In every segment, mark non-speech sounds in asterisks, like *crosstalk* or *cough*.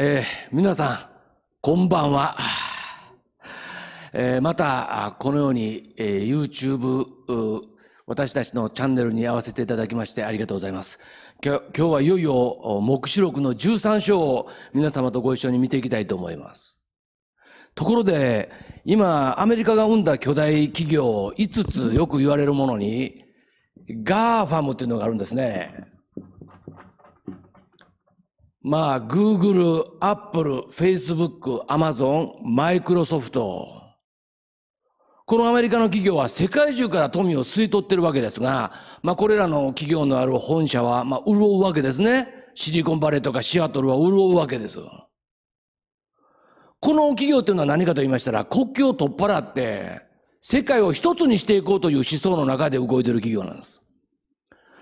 えー、皆さん、こんばんは。えー、また、このように、えー、YouTube、私たちのチャンネルに合わせていただきましてありがとうございます。今日はいよいよ、黙示録の13章を皆様とご一緒に見ていきたいと思います。ところで、今、アメリカが生んだ巨大企業、5つよく言われるものに、ガーファムというのがあるんですね。まあ、Google、Apple、Facebook、Amazon、Microsoft。このアメリカの企業は世界中から富を吸い取ってるわけですが、まあ、これらの企業のある本社は、まあ、潤うわけですね。シリコンバレーとかシアトルは潤うわけです。この企業というのは何かと言いましたら、国境を取っ払って、世界を一つにしていこうという思想の中で動いている企業なんです。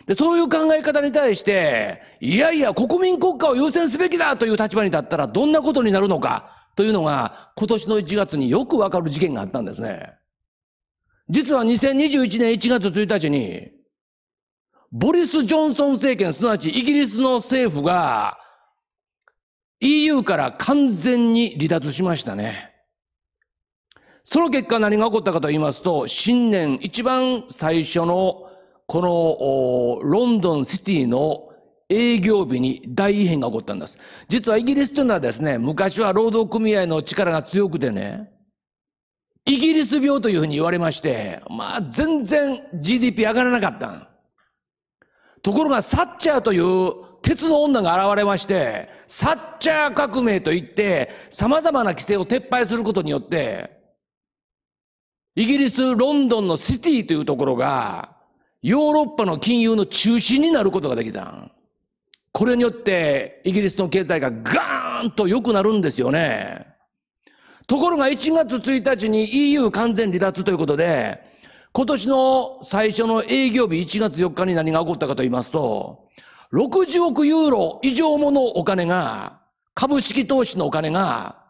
で、そういう考え方に対して、いやいや、国民国家を優先すべきだという立場に立ったら、どんなことになるのか、というのが、今年の1月によくわかる事件があったんですね。実は2021年1月1日に、ボリス・ジョンソン政権、すなわちイギリスの政府が、EU から完全に離脱しましたね。その結果何が起こったかと言いますと、新年一番最初のこのロンドンシティの営業日に大異変が起こったんです。実はイギリスというのはですね、昔は労働組合の力が強くてね、イギリス病というふうに言われまして、まあ全然 GDP 上がらなかった。ところがサッチャーという鉄の女が現れまして、サッチャー革命といって、様々な規制を撤廃することによって、イギリス・ロンドンのシティというところが、ヨーロッパの金融の中心になることができた。これによってイギリスの経済がガーンと良くなるんですよね。ところが1月1日に EU 完全離脱ということで、今年の最初の営業日1月4日に何が起こったかと言いますと、60億ユーロ以上ものお金が、株式投資のお金が、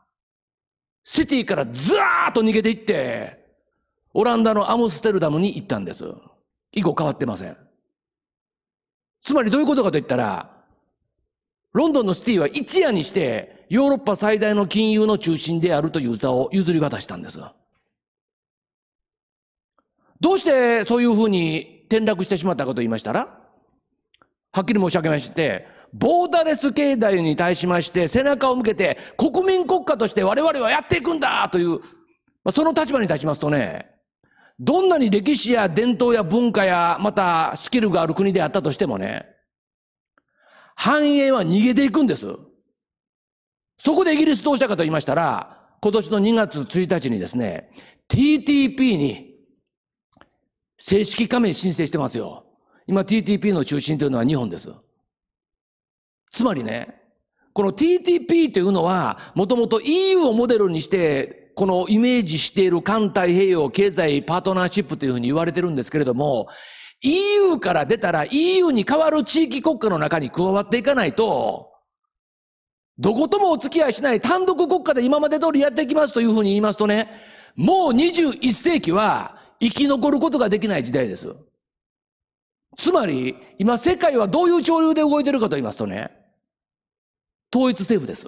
シティからずーっと逃げていって、オランダのアムステルダムに行ったんです。以降変わってません。つまりどういうことかと言ったら、ロンドンのシティは一夜にしてヨーロッパ最大の金融の中心であるという座を譲り渡したんです。どうしてそういうふうに転落してしまったかと言いましたら、はっきり申し上げまして、ボーダレス経済に対しまして背中を向けて国民国家として我々はやっていくんだという、まあ、その立場に立ちますとね、どんなに歴史や伝統や文化や、またスキルがある国であったとしてもね、繁栄は逃げていくんです。そこでイギリスどうしたかと言いましたら、今年の2月1日にですね、TTP に正式加盟申請してますよ。今 TTP の中心というのは日本です。つまりね、この TTP というのは、もともと EU をモデルにしてこのイメージしている環太平洋経済パートナーシップというふうに言われてるんですけれども、EU から出たら EU に代わる地域国家の中に加わっていかないと、どこともお付き合いしない単独国家で今まで通りやっていきますというふうに言いますとね、もう21世紀は生き残ることができない時代です。つまり、今世界はどういう潮流で動いてるかと言いますとね、統一政府です。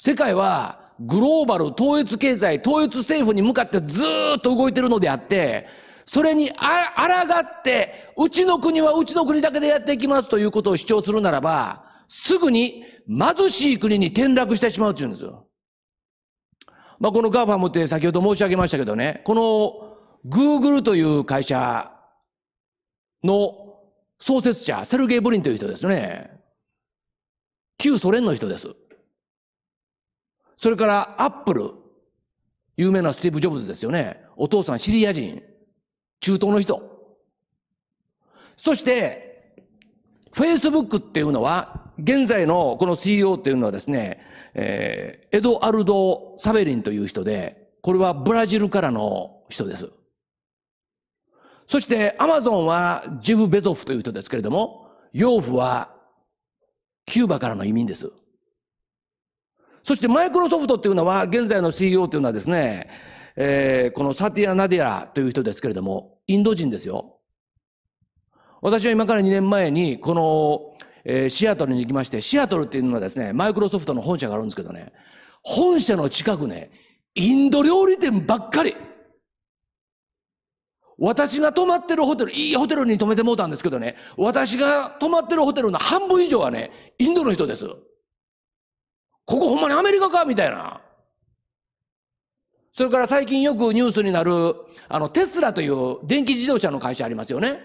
世界はグローバル統一経済、統一政府に向かってずっと動いてるのであって、それにあ、あがって、うちの国はうちの国だけでやっていきますということを主張するならば、すぐに貧しい国に転落してしまうっていうんですよ。まあ、このガーファムって先ほど申し上げましたけどね、この Google という会社の創設者、セルゲイ・ブリンという人ですね。旧ソ連の人です。それからアップル。有名なスティーブ・ジョブズですよね。お父さんシリア人。中東の人。そして、フェイスブックっていうのは、現在のこの CEO っていうのはですね、えー、エドアルド・サベリンという人で、これはブラジルからの人です。そして、アマゾンはジェフ・ベゾフという人ですけれども、養父はキューバからの移民です。そしてマイクロソフトっていうのは、現在の CEO というのはですね、えー、このサティア・ナディアという人ですけれども、インド人ですよ。私は今から2年前に、この、えー、シアトルに行きまして、シアトルっていうのはですね、マイクロソフトの本社があるんですけどね、本社の近くね、インド料理店ばっかり。私が泊まってるホテル、いいホテルに泊めてもうたんですけどね、私が泊まってるホテルの半分以上はね、インドの人です。ここほんまにアメリカかみたいな。それから最近よくニュースになる、あの、テスラという電気自動車の会社ありますよね。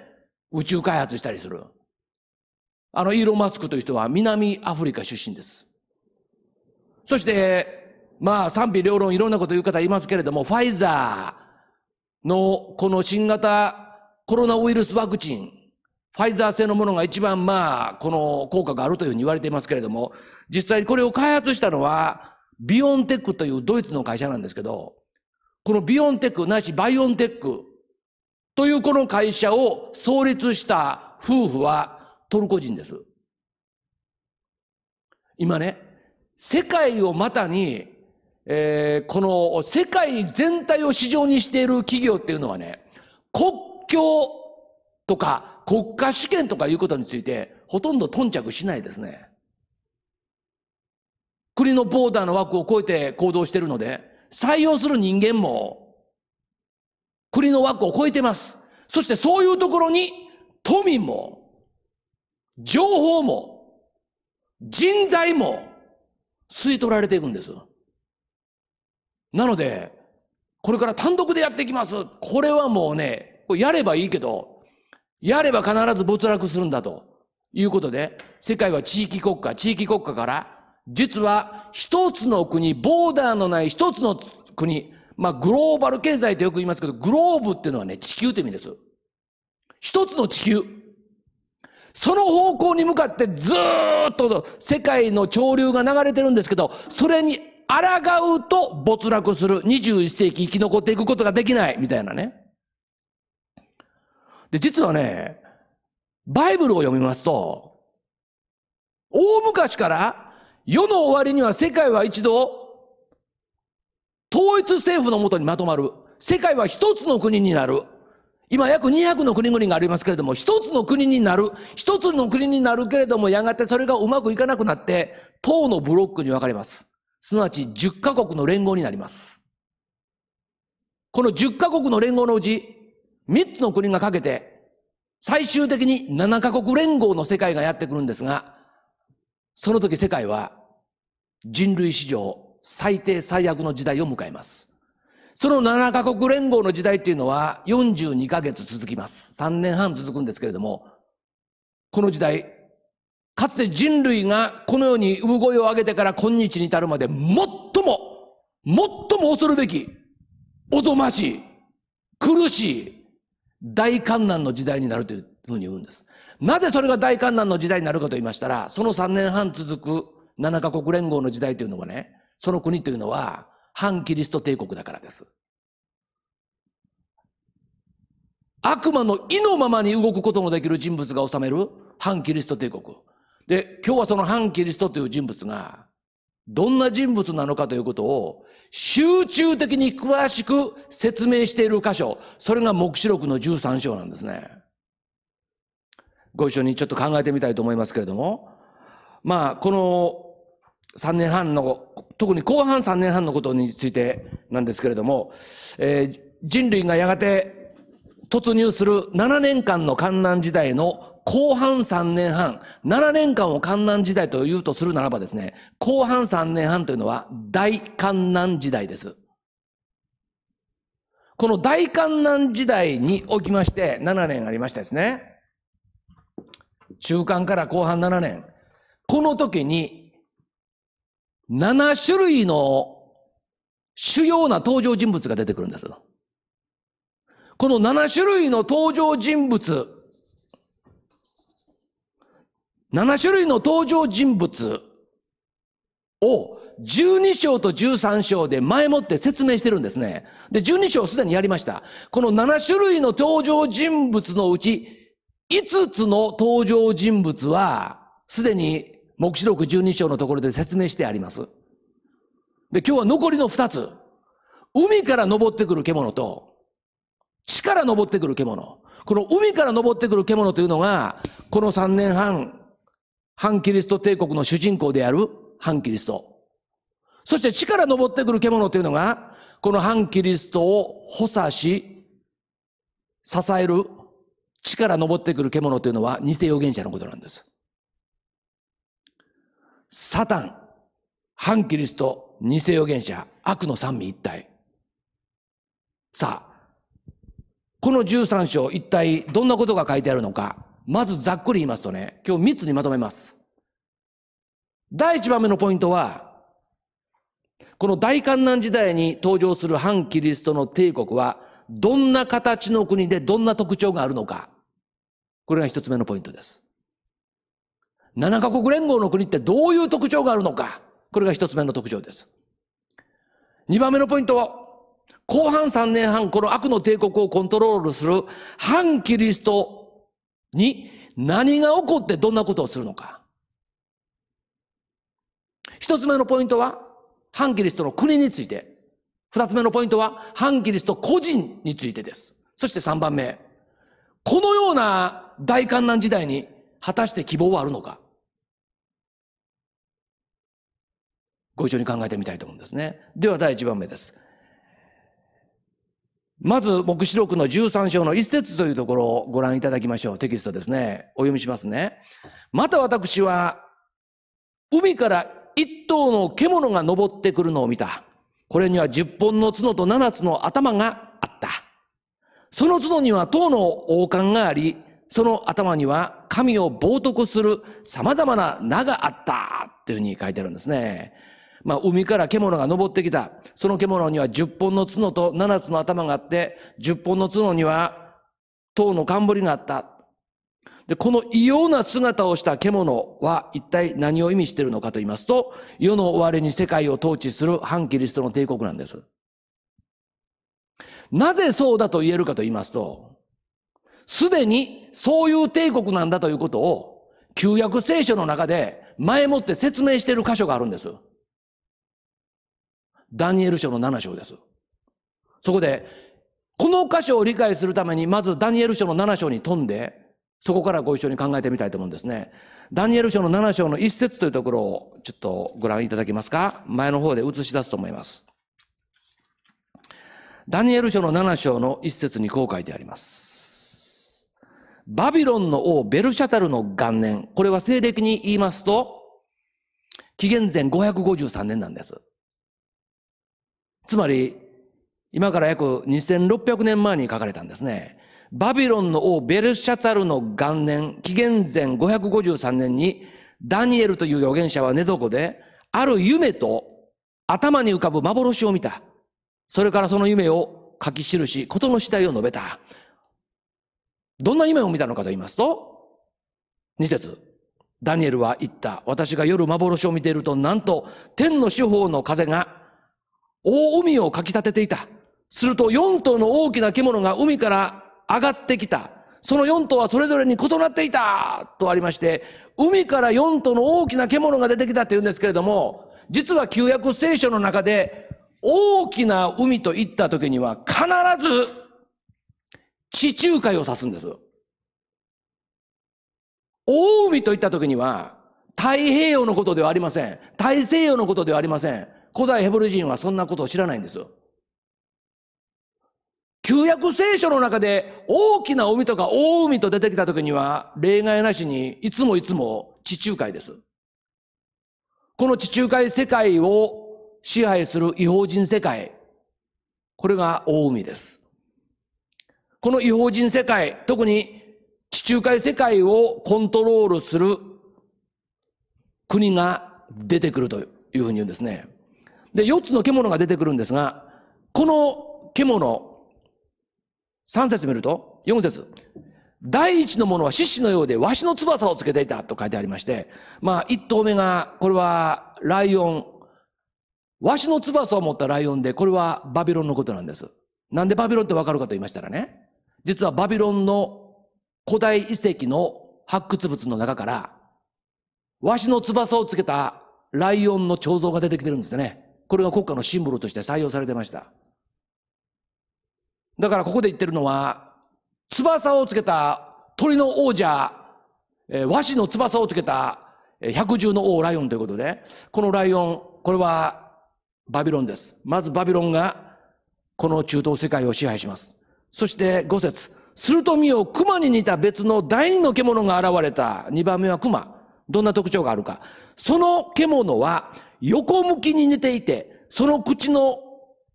宇宙開発したりする。あの、イーロン・マスクという人は南アフリカ出身です。そして、まあ、賛否両論いろんなこと言う方いますけれども、ファイザーのこの新型コロナウイルスワクチン、ファイザー製のものが一番まあ、この効果があるというふうに言われていますけれども、実際これを開発したのは、ビオンテックというドイツの会社なんですけど、このビオンテックないしバイオンテックというこの会社を創立した夫婦はトルコ人です。今ね、世界をまたに、えー、この世界全体を市場にしている企業っていうのはね、国境とか国家試験とかいうことについて、ほとんど頓着しないですね。国のボーダーの枠を超えて行動してるので、採用する人間も、国の枠を超えてます。そしてそういうところに、都民も、情報も、人材も、吸い取られていくんです。なので、これから単独でやっていきます。これはもうね、やればいいけど、やれば必ず没落するんだということで、世界は地域国家、地域国家から、実は一つの国、ボーダーのない一つの国、まあグローバル経済ってよく言いますけど、グローブっていうのはね、地球って意味です。一つの地球。その方向に向かってずっと世界の潮流が流れてるんですけど、それに抗うと没落する。21世紀生き残っていくことができない。みたいなね。で、実はね、バイブルを読みますと、大昔から世の終わりには世界は一度統一政府のもとにまとまる。世界は一つの国になる。今約200の国々がありますけれども、一つの国になる。一つの国になるけれども、やがてそれがうまくいかなくなって、党のブロックに分かれます。すなわち10カ国の連合になります。この10カ国の連合のうち、三つの国がかけて、最終的に七カ国連合の世界がやってくるんですが、その時世界は人類史上最低最悪の時代を迎えます。その七カ国連合の時代っていうのは42ヶ月続きます。3年半続くんですけれども、この時代、かつて人類がこのように産声を上げてから今日に至るまで最も、最も恐るべき、おぞましい、苦しい、大観難の時代になるというふうに言うんです。なぜそれが大観難の時代になるかと言いましたら、その3年半続く7カ国連合の時代というのはね、その国というのは反キリスト帝国だからです。悪魔の意のままに動くことのできる人物が治める反キリスト帝国。で、今日はその反キリストという人物が、どんな人物なのかということを集中的に詳しく説明している箇所、それが黙示録の13章なんですね。ご一緒にちょっと考えてみたいと思いますけれども、まあ、この3年半の、特に後半3年半のことについてなんですけれども、えー、人類がやがて突入する7年間の観難時代の後半3年半、7年間を観南時代というとするならばですね、後半3年半というのは大観南時代です。この大観南時代におきまして7年ありましたですね。中間から後半7年。この時に7種類の主要な登場人物が出てくるんです。この7種類の登場人物7種類の登場人物を12章と13章で前もって説明してるんですね。で、12章すでにやりました。この7種類の登場人物のうち、5つの登場人物は、すでに目視録12章のところで説明してあります。で、今日は残りの2つ。海から登ってくる獣と、地から登ってくる獣。この海から登ってくる獣というのが、この3年半、反キリスト帝国の主人公である反キリスト。そして地から登ってくる獣というのが、この反キリストを補佐し、支える、地から登ってくる獣というのは偽預言者のことなんです。サタン、反キリスト、偽預言者、悪の三位一体。さあ、この13章一体どんなことが書いてあるのか。まずざっくり言いますとね、今日3つにまとめます。第1番目のポイントは、この大観難時代に登場する反キリストの帝国は、どんな形の国でどんな特徴があるのか。これが一つ目のポイントです。7カ国連合の国ってどういう特徴があるのか。これが一つ目の特徴です。2番目のポイントは、後半3年半、この悪の帝国をコントロールする反キリストに何が起こってどんなことをするのか。一つ目のポイントは、反キリストの国について。二つ目のポイントは、反キリスト個人についてです。そして三番目。このような大観難時代に、果たして希望はあるのか。ご一緒に考えてみたいと思うんですね。では第一番目です。まず、黙示録の13章の一節というところをご覧いただきましょう。テキストですね。お読みしますね。また私は、海から一頭の獣が登ってくるのを見た。これには十本の角と七つの頭があった。その角には塔の王冠があり、その頭には神を冒涜する様々な名があった。というふうに書いてあるんですね。まあ、海から獣が登ってきた。その獣には十本の角と七つの頭があって、十本の角には塔の冠があった。で、この異様な姿をした獣は一体何を意味しているのかと言いますと、世の終わりに世界を統治する反キリストの帝国なんです。なぜそうだと言えるかと言いますと、すでにそういう帝国なんだということを、旧約聖書の中で前もって説明している箇所があるんです。ダニエル書の7章です。そこで、この箇所を理解するために、まずダニエル書の7章に飛んで、そこからご一緒に考えてみたいと思うんですね。ダニエル書の7章の一節というところをちょっとご覧いただけますか前の方で映し出すと思います。ダニエル書の7章の一節にこう書いてあります。バビロンの王ベルシャタルの元年。これは西暦に言いますと、紀元前553年なんです。つまり、今から約2600年前に書かれたんですね。バビロンの王ベルシャツァルの元年、紀元前553年に、ダニエルという預言者は寝床で、ある夢と頭に浮かぶ幻を見た。それからその夢を書き記し、事の次第を述べた。どんな夢を見たのかと言いますと、二節ダニエルは言った。私が夜幻を見ていると、なんと天の四方の風が大海をかき立てていた。すると4頭の大きな獣が海から上がってきた。その4頭はそれぞれに異なっていたとありまして、海から4頭の大きな獣が出てきたって言うんですけれども、実は旧約聖書の中で、大きな海と言った時には必ず地中海を指すんです。大海と言った時には太平洋のことではありません。大西洋のことではありません。古代ヘブル人はそんなことを知らないんですよ。旧約聖書の中で大きな海とか大海と出てきた時には例外なしにいつもいつも地中海です。この地中海世界を支配する違法人世界。これが大海です。この違法人世界、特に地中海世界をコントロールする国が出てくるというふうに言うんですね。で、四つの獣が出てくるんですが、この獣、三節見ると、四節第一のものは獅子のようで、わしの翼をつけていたと書いてありまして、まあ、一頭目が、これはライオン。わしの翼を持ったライオンで、これはバビロンのことなんです。なんでバビロンってわかるかと言いましたらね、実はバビロンの古代遺跡の発掘物の中から、わしの翼をつけたライオンの彫像が出てきてるんですね。これが国家のシンボルとして採用されてました。だからここで言ってるのは、翼をつけた鳥の王者、え和紙の翼をつけた百獣の王ライオンということで、このライオン、これはバビロンです。まずバビロンがこの中東世界を支配します。そして五節すると見よ、熊に似た別の第二の獣が現れた。二番目は熊。どんな特徴があるか。その獣は横向きに寝ていて、その口の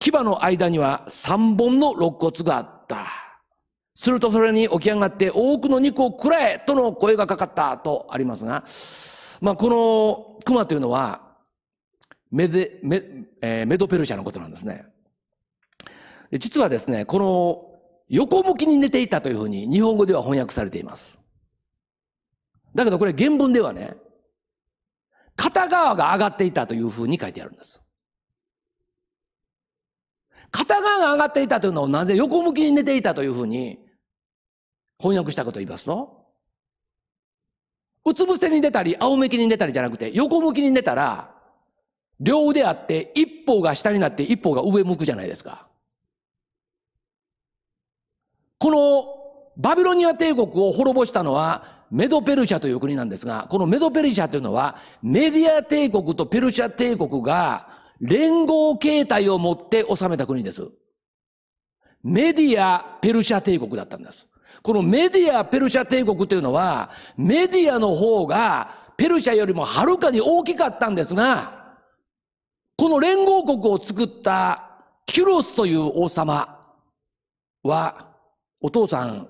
牙の間には3本の肋骨があった。するとそれに起き上がって多くの肉を食らえとの声がかかったとありますが、まあ、この熊というのはメデメ、えー、メドペルシャのことなんですね。実はですね、この横向きに寝ていたというふうに日本語では翻訳されています。だけどこれ原文ではね、片側が上がっていたというふうに書いてあるんです。片側が上がっていたというのをなぜ横向きに寝ていたというふうに翻訳したことを言いますと、うつ伏せに出たり、仰向きに出たりじゃなくて、横向きに出たら、両腕あって、一方が下になって、一方が上向くじゃないですか。このバビロニア帝国を滅ぼしたのは、メドペルシャという国なんですが、このメドペルシャというのは、メディア帝国とペルシャ帝国が連合形態を持って治めた国です。メディア・ペルシャ帝国だったんです。このメディア・ペルシャ帝国というのは、メディアの方がペルシャよりもはるかに大きかったんですが、この連合国を作ったキュロスという王様は、お父さん、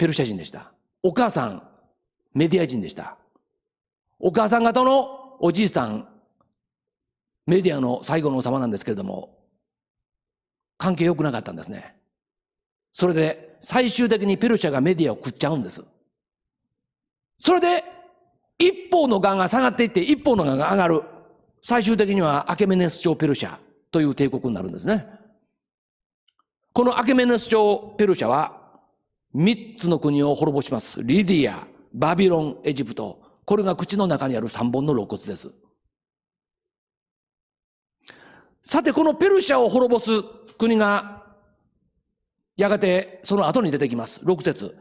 ペルシャ人でした。お母さん、メディア人でした。お母さん方のおじいさん、メディアの最後の王様なんですけれども、関係良くなかったんですね。それで、最終的にペルシャがメディアを食っちゃうんです。それで、一方のがが下がっていって、一方のがが上がる。最終的にはアケメネス朝ペルシャという帝国になるんですね。このアケメネス朝ペルシャは三つの国を滅ぼします。リディア、バビロン、エジプト。これが口の中にある三本の肋骨です。さて、このペルシャを滅ぼす国が、やがてその後に出てきます。6節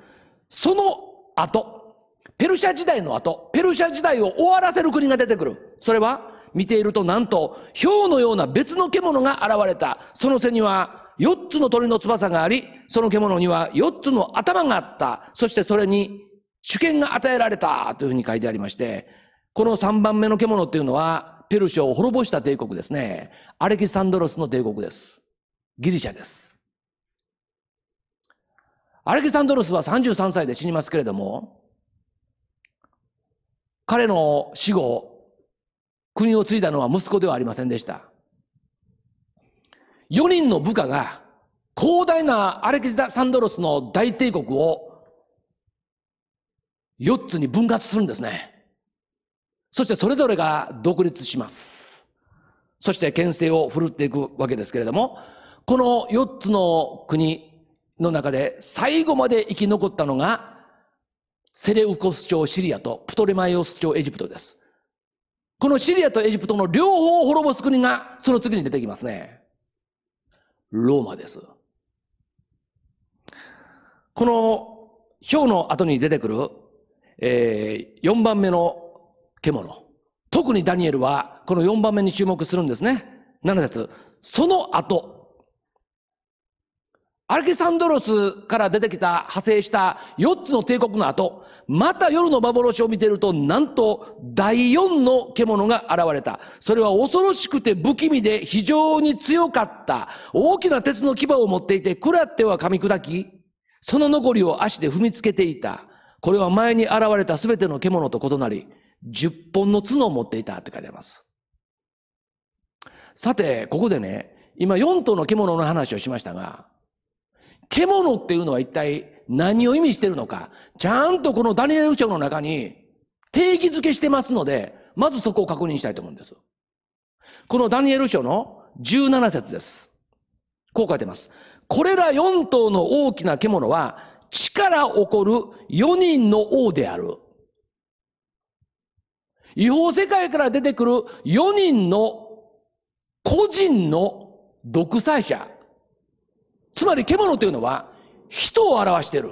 その後、ペルシャ時代の後、ペルシャ時代を終わらせる国が出てくる。それは、見ているとなんと、豹のような別の獣が現れた。その背には4つの鳥の翼があり、その獣には四つの頭があった。そしてそれに主権が与えられたというふうに書いてありまして、この三番目の獣っていうのは、ペルシャを滅ぼした帝国ですね。アレキサンドロスの帝国です。ギリシャです。アレキサンドロスは33歳で死にますけれども、彼の死後、国を継いだのは息子ではありませんでした。4人の部下が広大なアレキサンドロスの大帝国を4つに分割するんですね。そしてそれぞれが独立します。そして牽制を振るっていくわけですけれども、この4つの国の中で最後まで生き残ったのが、セレウコス朝シリアとプトレマイオス朝エジプトです。このシリアとエジプトの両方を滅ぼす国がその次に出てきますね。ローマです。この表の後に出てくる、えー、4番目の獣。特にダニエルはこの4番目に注目するんですね。7節その後。アレキサンドロスから出てきた、派生した4つの帝国の後、また夜の幻を見ていると、なんと第4の獣が現れた。それは恐ろしくて不気味で非常に強かった。大きな鉄の牙を持っていて、食らっては噛み砕き、その残りを足で踏みつけていた。これは前に現れたすべての獣と異なり、十本の角を持っていたって書いてあります。さて、ここでね、今四頭の獣の話をしましたが、獣っていうのは一体何を意味してるのか、ちゃんとこのダニエル書の中に定義づけしてますので、まずそこを確認したいと思うんです。このダニエル書の17節です。こう書いてます。これら4頭の大きな獣は、地から起こる4人の王である。違法世界から出てくる4人の個人の独裁者。つまり獣というのは人を表している。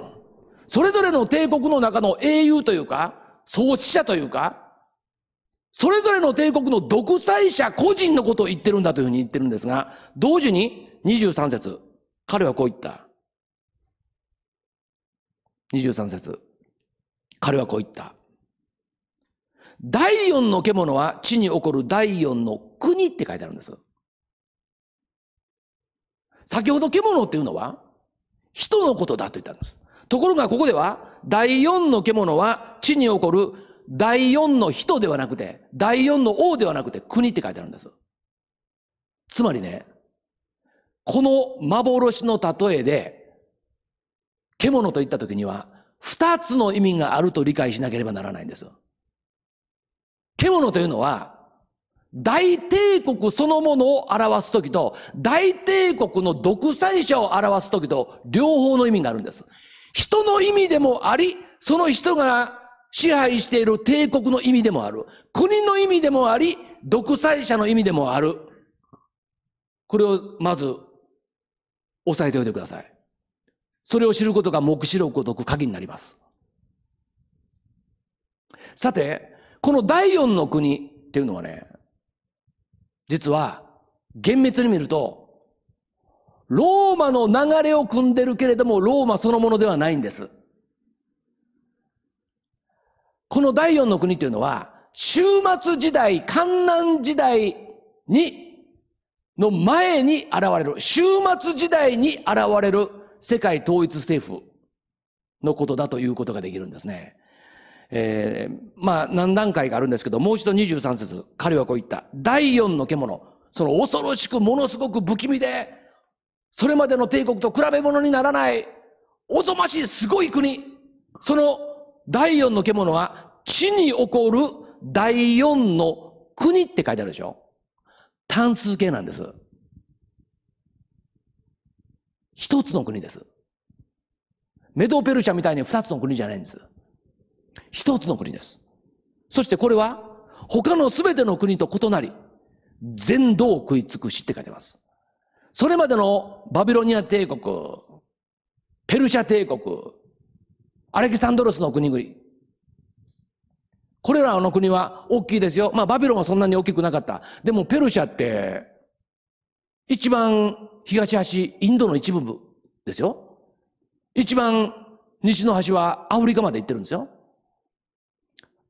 それぞれの帝国の中の英雄というか、創始者というか、それぞれの帝国の独裁者個人のことを言ってるんだというふうに言ってるんですが、同時に23節。彼はこう言った。23節彼はこう言った。第四の獣は地に起こる第四の国って書いてあるんです。先ほど獣っていうのは人のことだと言ったんです。ところがここでは第四の獣は地に起こる第四の人ではなくて第四の王ではなくて国って書いてあるんです。つまりね、この幻の例えで、獣と言った時には、二つの意味があると理解しなければならないんです獣というのは、大帝国そのものを表すときと、大帝国の独裁者を表すときと、両方の意味があるんです。人の意味でもあり、その人が支配している帝国の意味でもある。国の意味でもあり、独裁者の意味でもある。これをまず押さえておいてください。それを知ることが黙示録を解く鍵になります。さて、この第四の国っていうのはね、実は、厳密に見ると、ローマの流れを組んでるけれども、ローマそのものではないんです。この第四の国っていうのは、終末時代、観南時代にの前に現れる、終末時代に現れる世界統一政府のことだということができるんですね。えー、まあ何段階かあるんですけど、もう一度23節。彼はこう言った。第四の獣。その恐ろしくものすごく不気味で、それまでの帝国と比べ物にならない、おぞましいすごい国。その第四の獣は地に起こる第四の国って書いてあるでしょ。単数形なんです。一つの国です。メドペルシャみたいに二つの国じゃないんです。一つの国です。そしてこれは他の全ての国と異なり、全土を食い尽くしって書いてます。それまでのバビロニア帝国、ペルシャ帝国、アレキサンドロスの国々、これらの国は大きいですよ。まあ、バビロンはそんなに大きくなかった。でも、ペルシャって、一番東端、インドの一部分ですよ。一番西の端はアフリカまで行ってるんですよ。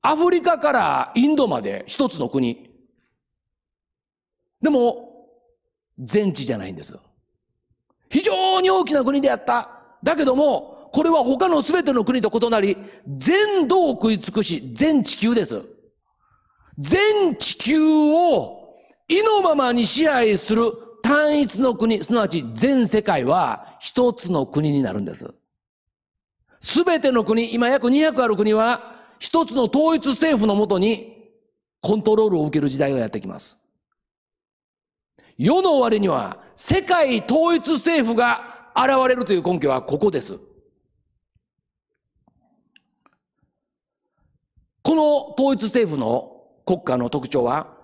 アフリカからインドまで一つの国。でも、全地じゃないんです。非常に大きな国であった。だけども、これは他の全ての国と異なり、全土を食い尽くし、全地球です。全地球を意のままに支配する単一の国、すなわち全世界は一つの国になるんです。すべての国、今約200ある国は、一つの統一政府のもとにコントロールを受ける時代がやってきます。世の終わりには世界統一政府が現れるという根拠はここです。この統一政府の国家の特徴は、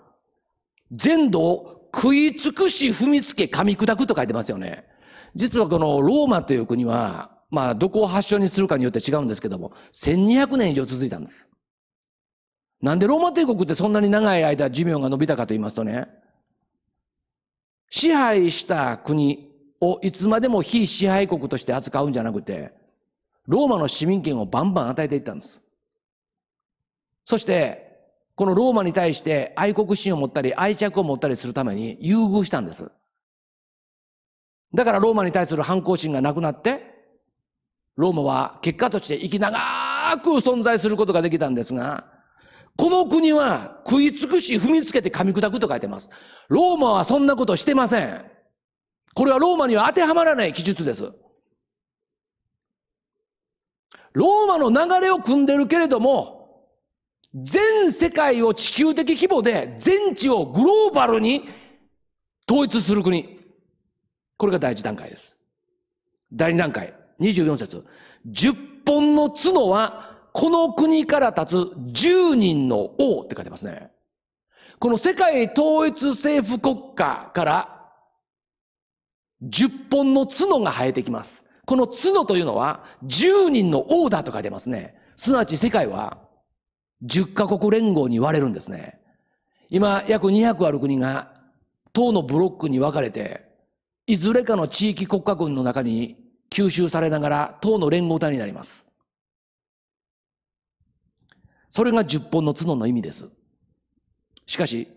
全土を食い尽くし踏みつけ噛み砕くと書いてますよね。実はこのローマという国は、まあ、どこを発祥にするかによって違うんですけども、1200年以上続いたんです。なんでローマ帝国ってそんなに長い間寿命が伸びたかと言いますとね、支配した国をいつまでも非支配国として扱うんじゃなくて、ローマの市民権をバンバン与えていったんです。そして、このローマに対して愛国心を持ったり愛着を持ったりするために優遇したんです。だからローマに対する反抗心がなくなって、ローマは結果として生き長く存在することができたんですが、この国は食い尽くし踏みつけて噛み砕くと書いてます。ローマはそんなことしてません。これはローマには当てはまらない記述です。ローマの流れを組んでるけれども、全世界を地球的規模で全地をグローバルに統一する国。これが第一段階です。第二段階。24節。10本の角は、この国から立つ10人の王って書いてますね。この世界統一政府国家から10本の角が生えてきます。この角というのは10人の王だと書いてますね。すなわち世界は10カ国連合に割れるんですね。今、約200ある国が、党のブロックに分かれて、いずれかの地域国家軍の中に吸収されながら、党の連合体になります。それが10本の角の意味です。しかし、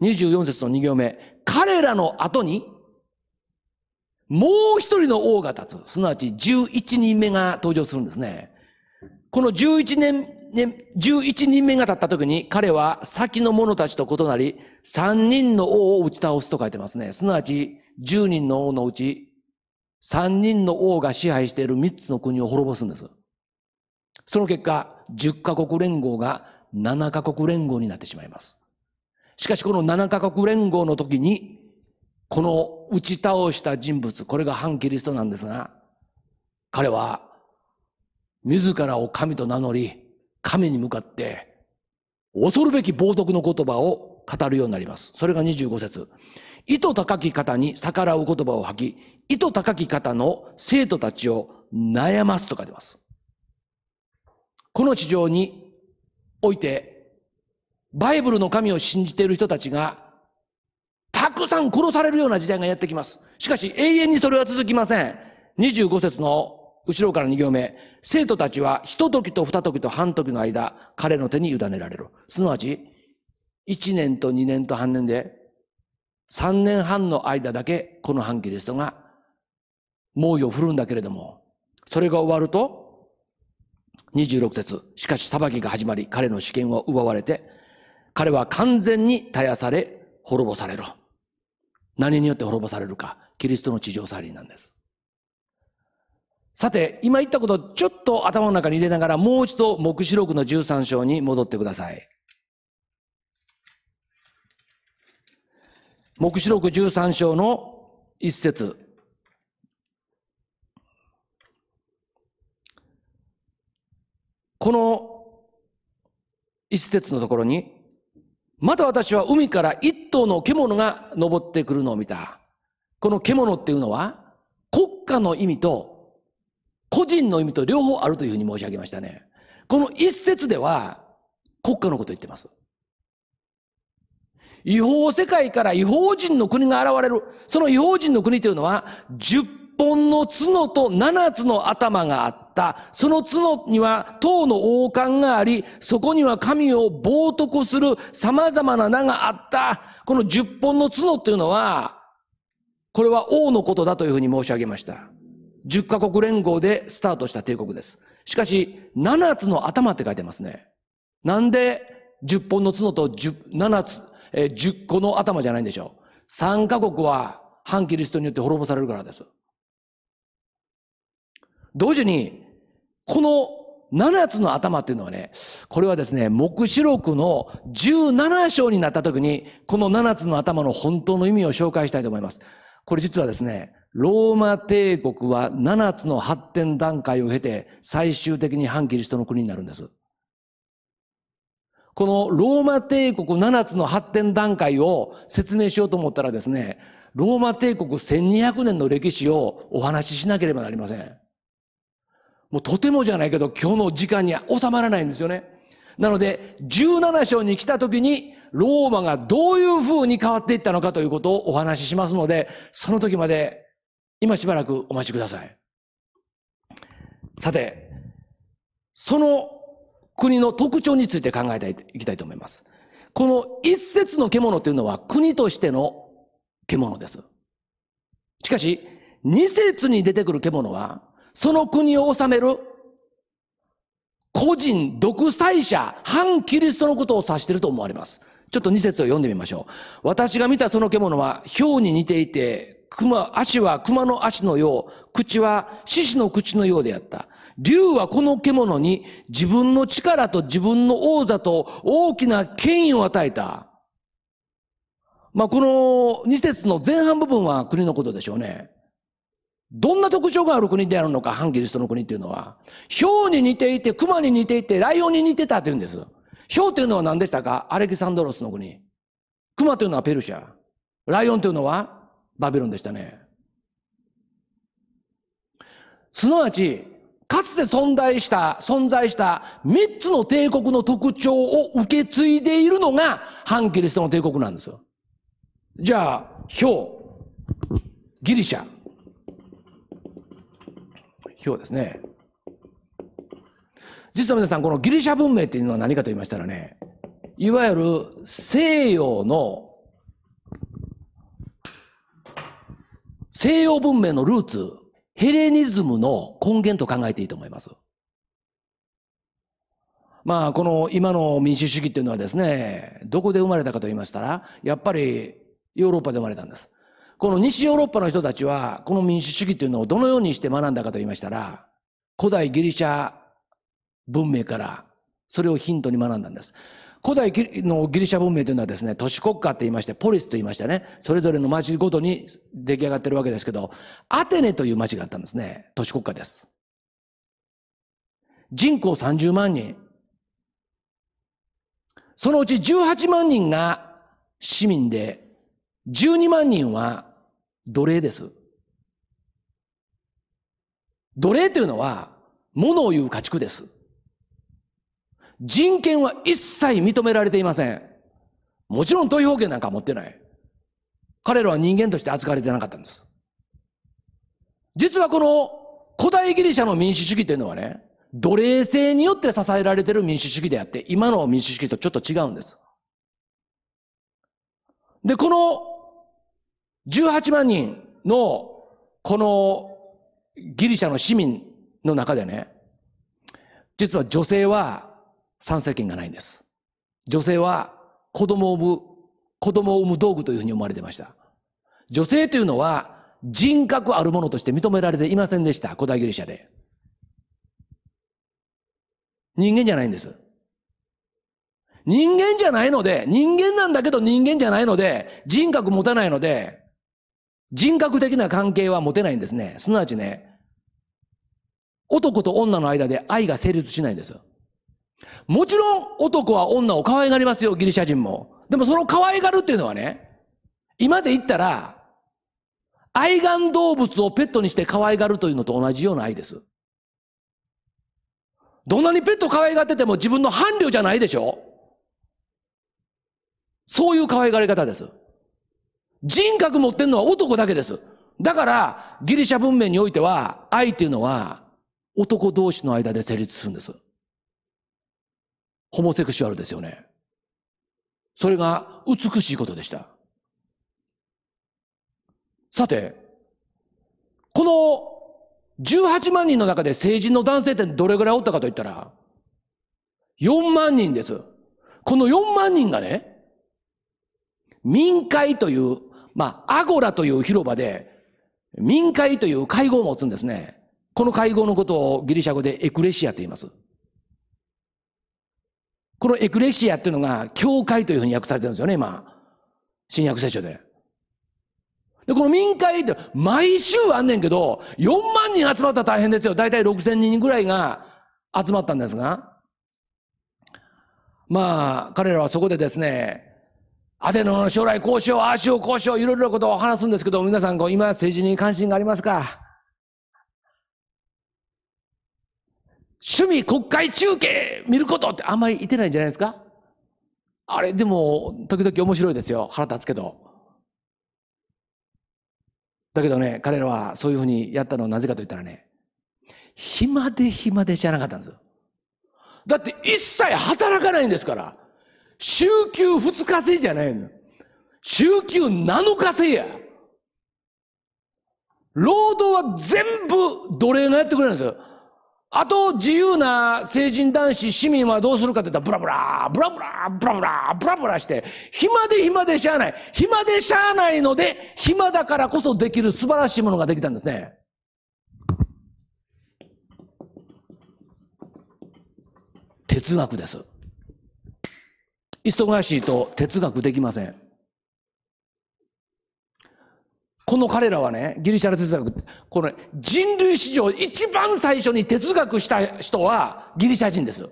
24節の2行目、彼らの後に、もう一人の王が立つ、すなわち11人目が登場するんですね。この11年、ね、11人目が立った時に彼は先の者たちと異なり、3人の王を打ち倒すと書いてますね。すなわち、10人の王のうち、3人の王が支配している3つの国を滅ぼすんです。その結果、10カ国連合が7カ国連合になってしまいます。しかしこの7カ国連合の時に、この打ち倒した人物、これが反キリストなんですが、彼は、自らを神と名乗り、神に向かって恐るべき冒涜の言葉を語るようになります。それが25節。意図高き方に逆らう言葉を吐き、意図高き方の生徒たちを悩ますと書いてます。この地上において、バイブルの神を信じている人たちが、たくさん殺されるような時代がやってきます。しかし永遠にそれは続きません。25節の後ろから二行目、生徒たちは一時と二時と半時の間、彼の手に委ねられる。すなわち、一年と二年と半年で、三年半の間だけ、この反キリストが、猛威を振るんだけれども、それが終わると、26節、しかし裁きが始まり、彼の主権を奪われて、彼は完全に絶やされ、滅ぼされる。何によって滅ぼされるか、キリストの地上リーなんです。さて、今言ったことをちょっと頭の中に入れながら、もう一度、黙示録の13章に戻ってください。黙示録13章の一節。この一節のところに、また私は海から一頭の獣が登ってくるのを見た。この獣っていうのは、国家の意味と個人の意味と両方あるというふうに申し上げましたね。この一節では、国家のことを言ってます。違法世界から違法人の国が現れる。その違法人の国というのは、十本の角と七つの頭があった。その角には塔の王冠があり、そこには神を冒涜する様々な名があった。この十本の角というのは、これは王のことだというふうに申し上げました。10カ国連合でスタートした帝国です。しかし、7つの頭って書いてますね。なんで10本の角と10、7つ、えー、10個の頭じゃないんでしょう。3カ国は反キリストによって滅ぼされるからです。同時に、この7つの頭っていうのはね、これはですね、目視録の17章になった時に、この7つの頭の本当の意味を紹介したいと思います。これ実はですね、ローマ帝国は7つの発展段階を経て最終的に反キリストの国になるんです。このローマ帝国7つの発展段階を説明しようと思ったらですね、ローマ帝国1200年の歴史をお話ししなければなりません。もうとてもじゃないけど今日の時間には収まらないんですよね。なので17章に来た時にローマがどういう風に変わっていったのかということをお話ししますので、その時まで今しばらくお待ちください。さて、その国の特徴について考えていきたいと思います。この一節の獣というのは国としての獣です。しかし、二節に出てくる獣は、その国を治める個人、独裁者、反キリストのことを指していると思われます。ちょっと二節を読んでみましょう。私が見たその獣は、表に似ていて、熊、足は熊の足のよう、口は獅子の口のようであった。竜はこの獣に自分の力と自分の王座と大きな権威を与えた。まあ、この2節の前半部分は国のことでしょうね。どんな特徴がある国であるのか、反キリストの国っていうのは。ウに似ていて、熊に似ていて、ライオンに似てたって言うんです。豹というのは何でしたかアレキサンドロスの国。熊というのはペルシャ。ライオンというのはバビロンでしたね。すなわち、かつて存在した、存在した3つの帝国の特徴を受け継いでいるのが反キリストの帝国なんですよ。じゃあ、ヒョウ、ギリシャ、ヒョウですね。実は皆さん、このギリシャ文明っていうのは何かと言いましたらね、いわゆる西洋の西洋文明のルーツ、ヘレニズムの根源と考えていいと思います。まあ、この今の民主主義っていうのはですね、どこで生まれたかと言いましたら、やっぱりヨーロッパで生まれたんです。この西ヨーロッパの人たちは、この民主主義というのをどのようにして学んだかと言いましたら、古代ギリシャ文明からそれをヒントに学んだんです。古代のギリシャ文明というのはですね、都市国家って言いまして、ポリスと言いましてね、それぞれの町ごとに出来上がってるわけですけど、アテネという町があったんですね。都市国家です。人口30万人。そのうち18万人が市民で、12万人は奴隷です。奴隷というのは、物を言う家畜です。人権は一切認められていません。もちろん投票権なんか持ってない。彼らは人間として扱われてなかったんです。実はこの古代ギリシャの民主主義というのはね、奴隷制によって支えられている民主主義であって、今の民主主義とちょっと違うんです。で、この18万人のこのギリシャの市民の中でね、実は女性は参政権がないんです。女性は子供を産む、子供を産む道具というふうに思われてました。女性というのは人格あるものとして認められていませんでした。古代ギリシャで。人間じゃないんです。人間じゃないので、人間なんだけど人間じゃないので、人格持たないので、人格的な関係は持てないんですね。すなわちね、男と女の間で愛が成立しないんです。もちろん男は女を可愛がりますよ、ギリシャ人も。でもその可愛がるっていうのはね、今で言ったら、愛玩動物をペットにして可愛がるというのと同じような愛です。どんなにペット可愛がってても自分の伴侶じゃないでしょそういう可愛がり方です。人格持ってんのは男だけです。だから、ギリシャ文明においては、愛っていうのは、男同士の間で成立するんです。ホモセクシュアルですよね。それが美しいことでした。さて、この18万人の中で成人の男性ってどれぐらいおったかといったら、4万人です。この4万人がね、民会という、まあ、アゴラという広場で、民会という会合を持つんですね。この会合のことをギリシャ語でエクレシアと言います。このエクレシアっていうのが、教会というふうに訳されてるんですよね、今。新約聖書で。で、この民会って、毎週あんねんけど、4万人集まったら大変ですよ。だいたい6000人ぐらいが集まったんですが。まあ、彼らはそこでですね、アテナの将来こうしよう、ああしよう、こうしよう、いろいろなことを話すんですけど、皆さん、今政治に関心がありますか趣味国会中継見ることってあんまり言ってないんじゃないですかあれ、でも、時々面白いですよ。腹立つけど。だけどね、彼らはそういうふうにやったのはなぜかと言ったらね、暇で暇で知らなかったんですよ。だって一切働かないんですから。週休二日制じゃないの。週休七日制や。労働は全部奴隷がやってくれるんですよ。あと自由な成人男子市民はどうするかって言ったらブラブラブラブラブラブラブラブラして暇で暇でしゃあない暇でしゃあないので暇だからこそできる素晴らしいものができたんですね。哲学です。忙しいと哲学できません。この彼らはね、ギリシャの哲学、この人類史上一番最初に哲学した人はギリシャ人です。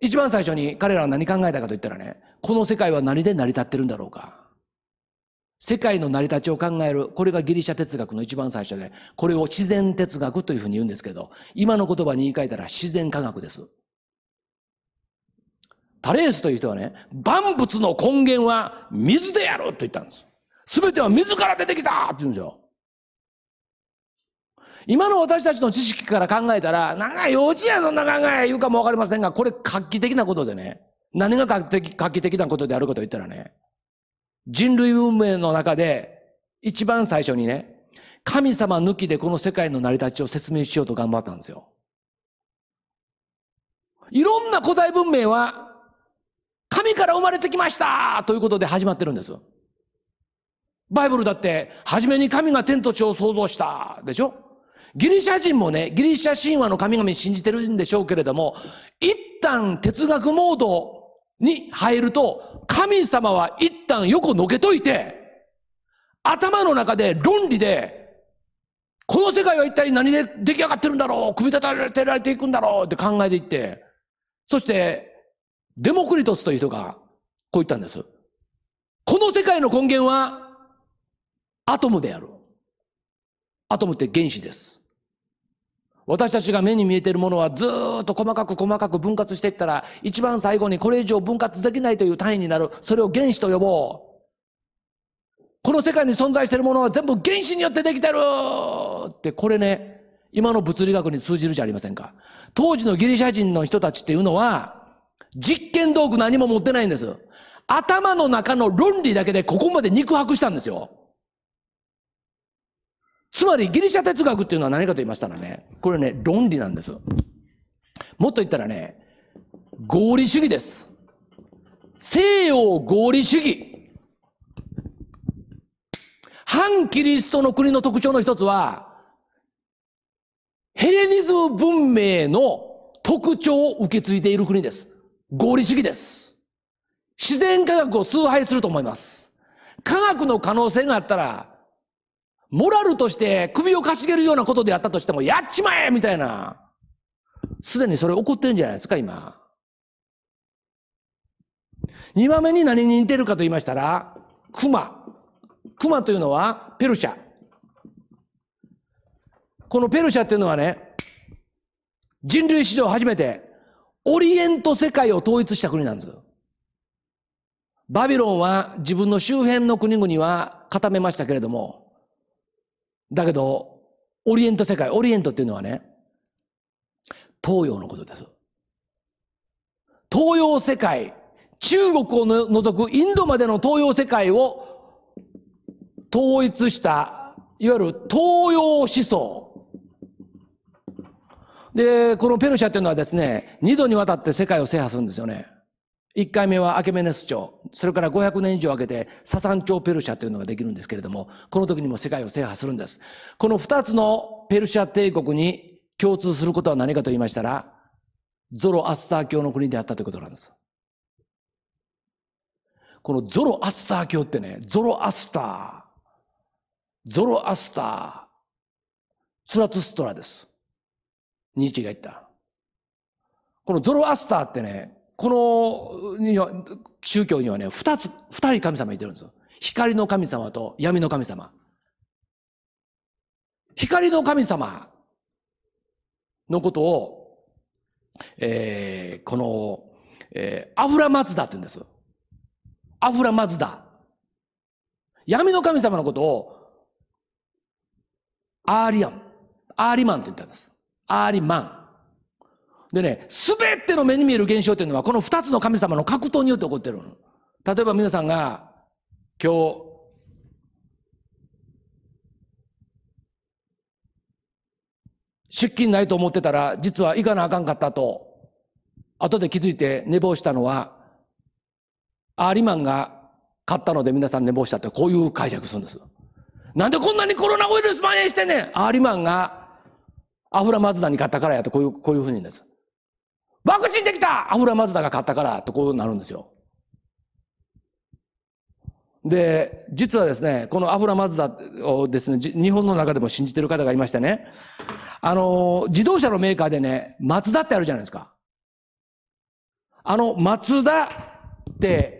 一番最初に彼らは何考えたかと言ったらね、この世界は何で成り立ってるんだろうか。世界の成り立ちを考える、これがギリシャ哲学の一番最初で、これを自然哲学というふうに言うんですけど、今の言葉に言い換えたら自然科学です。タレースという人はね、万物の根源は水でろると言ったんです。すべては水から出てきたって言うんですよ。今の私たちの知識から考えたら、なんか幼稚園そんな考え言うかもわかりませんが、これ画期的なことでね、何が画期的画期的なことであるかと言ったらね、人類文明の中で一番最初にね、神様抜きでこの世界の成り立ちを説明しようと頑張ったんですよ。いろんな古代文明は神から生まれてきましたということで始まってるんです。バイブルだって、初めに神が天と地を創造したでしょギリシャ人もね、ギリシャ神話の神々信じてるんでしょうけれども、一旦哲学モードに入ると、神様は一旦横のけといて、頭の中で論理で、この世界は一体何で出来上がってるんだろう組み立てられていくんだろうって考えていって、そしてデモクリトスという人がこう言ったんです。この世界の根源はアトムである。アトムって原子です。私たちが目に見えているものはずっと細かく細かく分割していったら一番最後にこれ以上分割できないという単位になる。それを原子と呼ぼう。この世界に存在しているものは全部原子によってできてるってこれね、今の物理学に通じるじゃありませんか。当時のギリシャ人の人たちっていうのは実験道具何も持ってないんです。頭の中の論理だけでここまで肉薄したんですよ。つまりギリシャ哲学っていうのは何かと言いましたらね、これね、論理なんです。もっと言ったらね、合理主義です。西洋合理主義。反キリストの国の特徴の一つは、ヘレニズム文明の特徴を受け継いでいる国です。合理主義です。自然科学を崇拝すると思います。科学の可能性があったら、モラルとして首をかしげるようなことであったとしても、やっちまえみたいな。すでにそれ起こってるんじゃないですか、今。二番目に何に似てるかと言いましたら、熊。熊というのはペルシャ。このペルシャっていうのはね、人類史上初めてオリエント世界を統一した国なんです。バビロンは自分の周辺の国々は固めましたけれども、だけど、オリエント世界、オリエントっていうのはね、東洋のことです。東洋世界、中国を除くインドまでの東洋世界を統一した、いわゆる東洋思想。で、このペルシャっていうのはですね、二度にわたって世界を制覇するんですよね。一回目はアケメネス朝、それから500年以上明けて、ササン朝ペルシャというのができるんですけれども、この時にも世界を制覇するんです。この二つのペルシャ帝国に共通することは何かと言いましたら、ゾロアスター教の国であったということなんです。このゾロアスター教ってね、ゾロアスター、ゾロアスター、ツラツストラです。ニーチェが言った。このゾロアスターってね、この宗教にはね、二つ、二人神様いてるんですよ。光の神様と闇の神様。光の神様のことを、えー、この、えー、アフラマズダって言うんです。アフラマズダ。闇の神様のことを、アーリアン、アーリマンって言ったんです。アーリマン。でね、すべての目に見える現象というのは、この二つの神様の格闘によって起こってるの。例えば皆さんが、今日、出勤ないと思ってたら、実は行かなあかんかったと、後で気づいて寝坊したのは、アーリマンが買ったので皆さん寝坊したって、こういう解釈するんです。なんでこんなにコロナウイルス蔓延してんねんアーリマンがアフラマズダに買ったからやとこういう、こういうふうにです。ワクチンできたアフラマズダが買ったからとこうなるんですよ。で、実はですね、このアフラマズダをですね、日本の中でも信じてる方がいましてね、あの、自動車のメーカーでね、マツダってあるじゃないですか。あの、マツダって、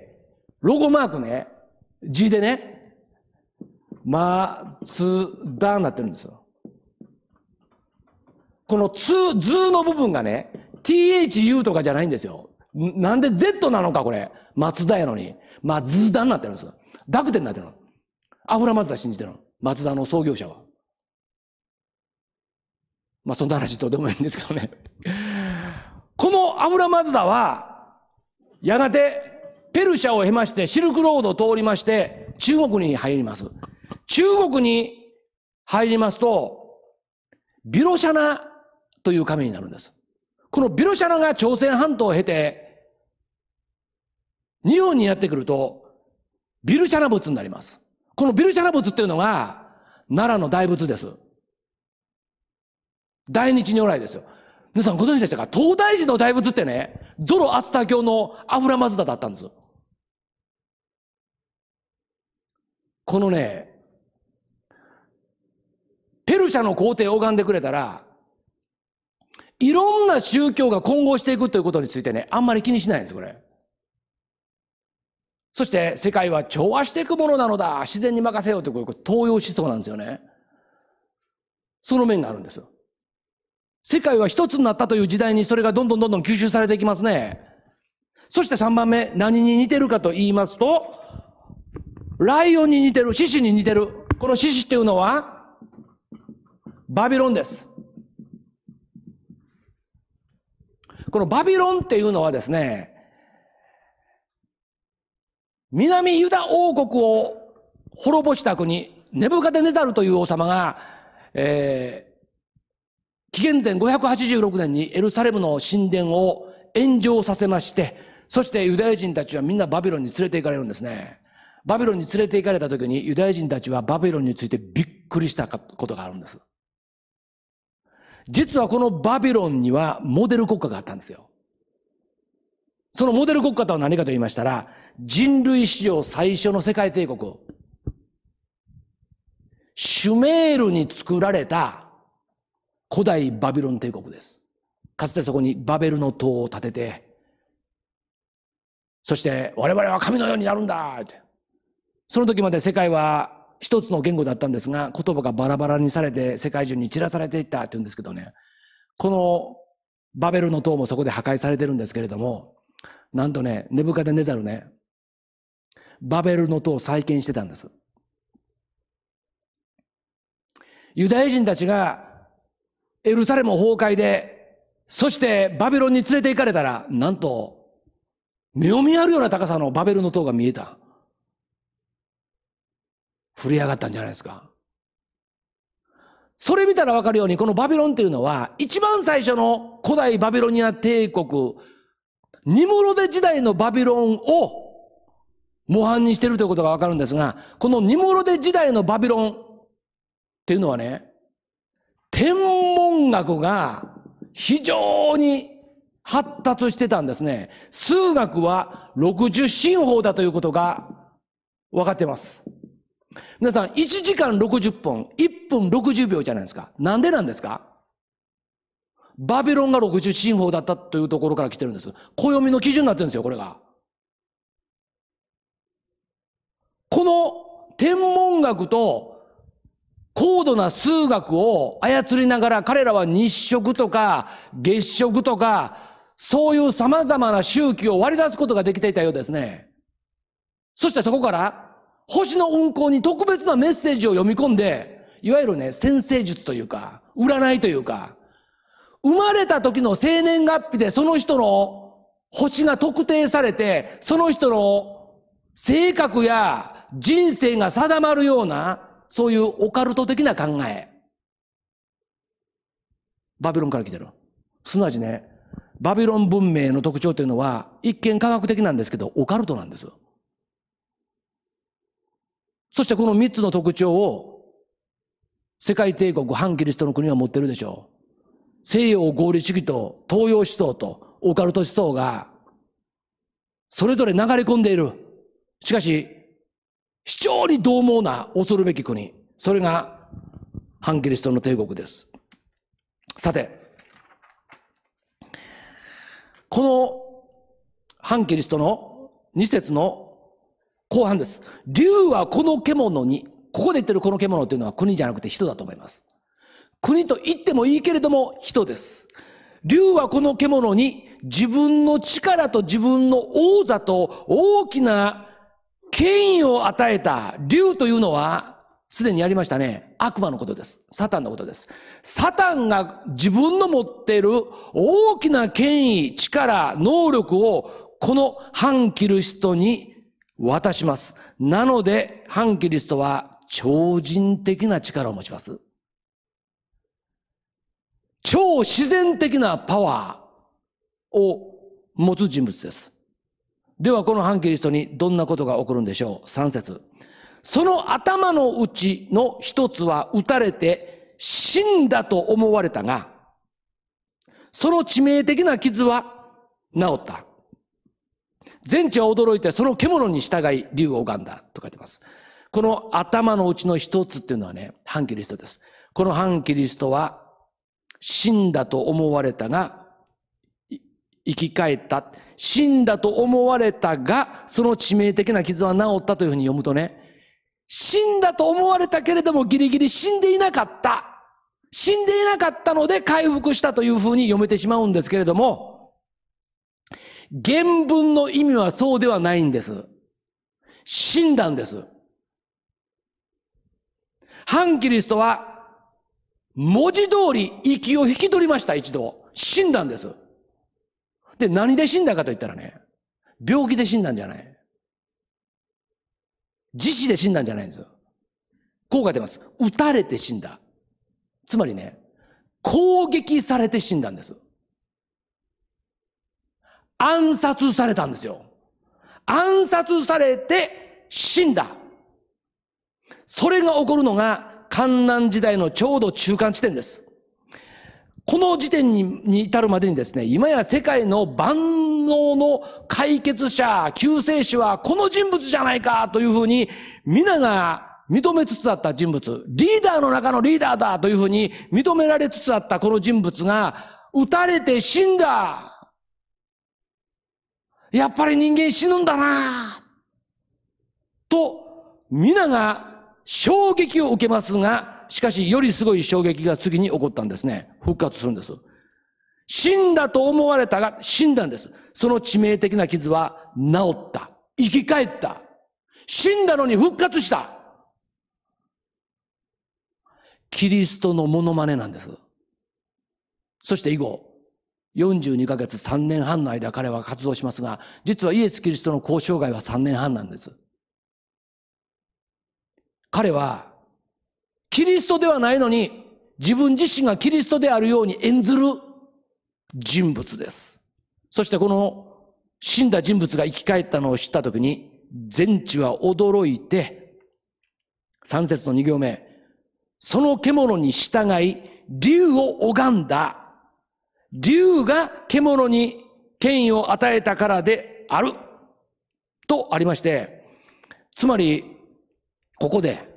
ロゴマークね、字でね、マツダになってるんですよ。このつ、図の部分がね、thu とかじゃないんですよ。なんで z なのか、これ。松田やのに。ま松田になってるんです。ダクテになってるの。アフラマツダ信じてるの。松田の創業者は。まあ、そんな話どうでもいいんですけどね。このアフラマズダは、やがてペルシャを経ましてシルクロードを通りまして中国に入ります。中国に入りますと、ビロシャナという神になるんです。このビロシャナが朝鮮半島を経て、日本にやってくると、ビルシャナ仏になります。このビルシャナ仏っていうのが、奈良の大仏です。大日如来ですよ。皆さんご存知でしたか東大寺の大仏ってね、ゾロアスタ教のアフラマズダだったんです。このね、ペルシャの皇帝を拝んでくれたら、いろんな宗教が混合していくということについてね、あんまり気にしないんです、これ。そして世界は調和していくものなのだ。自然に任せようという、これ東洋思想なんですよね。その面があるんですよ。世界は一つになったという時代にそれがどんどんどんどん吸収されていきますね。そして3番目、何に似てるかと言いますと、ライオンに似てる、獅子に似てる。この獅子っていうのは、バビロンです。このバビロンっていうのはですね、南ユダ王国を滅ぼした国、ネブカデネザルという王様が、えー、紀元前586年にエルサレムの神殿を炎上させまして、そしてユダヤ人たちはみんなバビロンに連れて行かれるんですね。バビロンに連れて行かれた時にユダヤ人たちはバビロンについてびっくりしたことがあるんです。実はこのバビロンにはモデル国家があったんですよ。そのモデル国家とは何かと言いましたら、人類史上最初の世界帝国、シュメールに作られた古代バビロン帝国です。かつてそこにバベルの塔を建てて、そして我々は神のようになるんだって。その時まで世界は一つの言語だったんですが、言葉がバラバラにされて世界中に散らされていったって言うんですけどね、このバベルの塔もそこで破壊されてるんですけれども、なんとね、ネブカデネザルね、バベルの塔を再建してたんです。ユダヤ人たちがエルサレム崩壊で、そしてバビロンに連れて行かれたら、なんと、目を見張るような高さのバベルの塔が見えた。震え上がったんじゃないですか。それ見たらわかるように、このバビロンっていうのは、一番最初の古代バビロニア帝国、ニムロデ時代のバビロンを模範にしてるということがわかるんですが、このニムロデ時代のバビロンっていうのはね、天文学が非常に発達してたんですね。数学は60進法だということが分かってます。皆さん、1時間60本、1分60秒じゃないですか。なんでなんですかバビロンが60進法だったというところから来てるんです。暦の基準になってるんですよ、これが。この天文学と高度な数学を操りながら彼らは日食とか月食とかそういう様々な周期を割り出すことができていたようですね。そしてそこから星の運行に特別なメッセージを読み込んで、いわゆるね、先生術というか、占いというか、生まれた時の生年月日でその人の星が特定されて、その人の性格や人生が定まるような、そういうオカルト的な考え。バビロンから来てる。すなわちね、バビロン文明の特徴というのは、一見科学的なんですけど、オカルトなんですそしてこの3つの特徴を世界帝国反キリストの国は持ってるでしょう。西洋合理主義と東洋思想とオカルト思想がそれぞれ流れ込んでいる。しかし、非常に獰猛な恐るべき国。それが反キリストの帝国です。さて、この反キリストの2節の後半です。竜はこの獣に、ここで言ってるこの獣というのは国じゃなくて人だと思います。国と言ってもいいけれども人です。竜はこの獣に自分の力と自分の王座と大きな権威を与えた竜というのは、すでにやりましたね。悪魔のことです。サタンのことです。サタンが自分の持っている大きな権威、力、能力をこの反キリストに渡します。なので、反キリストは超人的な力を持ちます。超自然的なパワーを持つ人物です。では、この反キリストにどんなことが起こるんでしょう ?3 節。その頭のうちの一つは撃たれて死んだと思われたが、その致命的な傷は治った。全地は驚いてその獣に従い竜を拝んだと書いてます。この頭のうちの一つっていうのはね、反キリストです。この反キリストは死んだと思われたが、生き返った。死んだと思われたが、その致命的な傷は治ったというふうに読むとね、死んだと思われたけれどもギリギリ死んでいなかった。死んでいなかったので回復したというふうに読めてしまうんですけれども、原文の意味はそうではないんです。死んだんです。反キリストは、文字通り息を引き取りました、一度。死んだんです。で、何で死んだかと言ったらね、病気で死んだんじゃない。自死で死んだんじゃないんですこう書いてます。撃たれて死んだ。つまりね、攻撃されて死んだんです。暗殺されたんですよ。暗殺されて死んだ。それが起こるのが、関南時代のちょうど中間地点です。この時点に至るまでにですね、今や世界の万能の解決者、救世主はこの人物じゃないかというふうに、皆が認めつつあった人物、リーダーの中のリーダーだというふうに認められつつあったこの人物が、撃たれて死んだやっぱり人間死ぬんだなと、皆が衝撃を受けますが、しかしよりすごい衝撃が次に起こったんですね。復活するんです。死んだと思われたが死んだんです。その致命的な傷は治った。生き返った。死んだのに復活した。キリストのモノマネなんです。そして以後、42ヶ月3年半の間彼は活動しますが、実はイエス・キリストの交渉外は3年半なんです。彼は、キリストではないのに、自分自身がキリストであるように演ずる人物です。そしてこの死んだ人物が生き返ったのを知ったときに、全地は驚いて、3節の2行目、その獣に従い、竜を拝んだ竜が獣に権威を与えたからである。とありまして、つまり、ここで、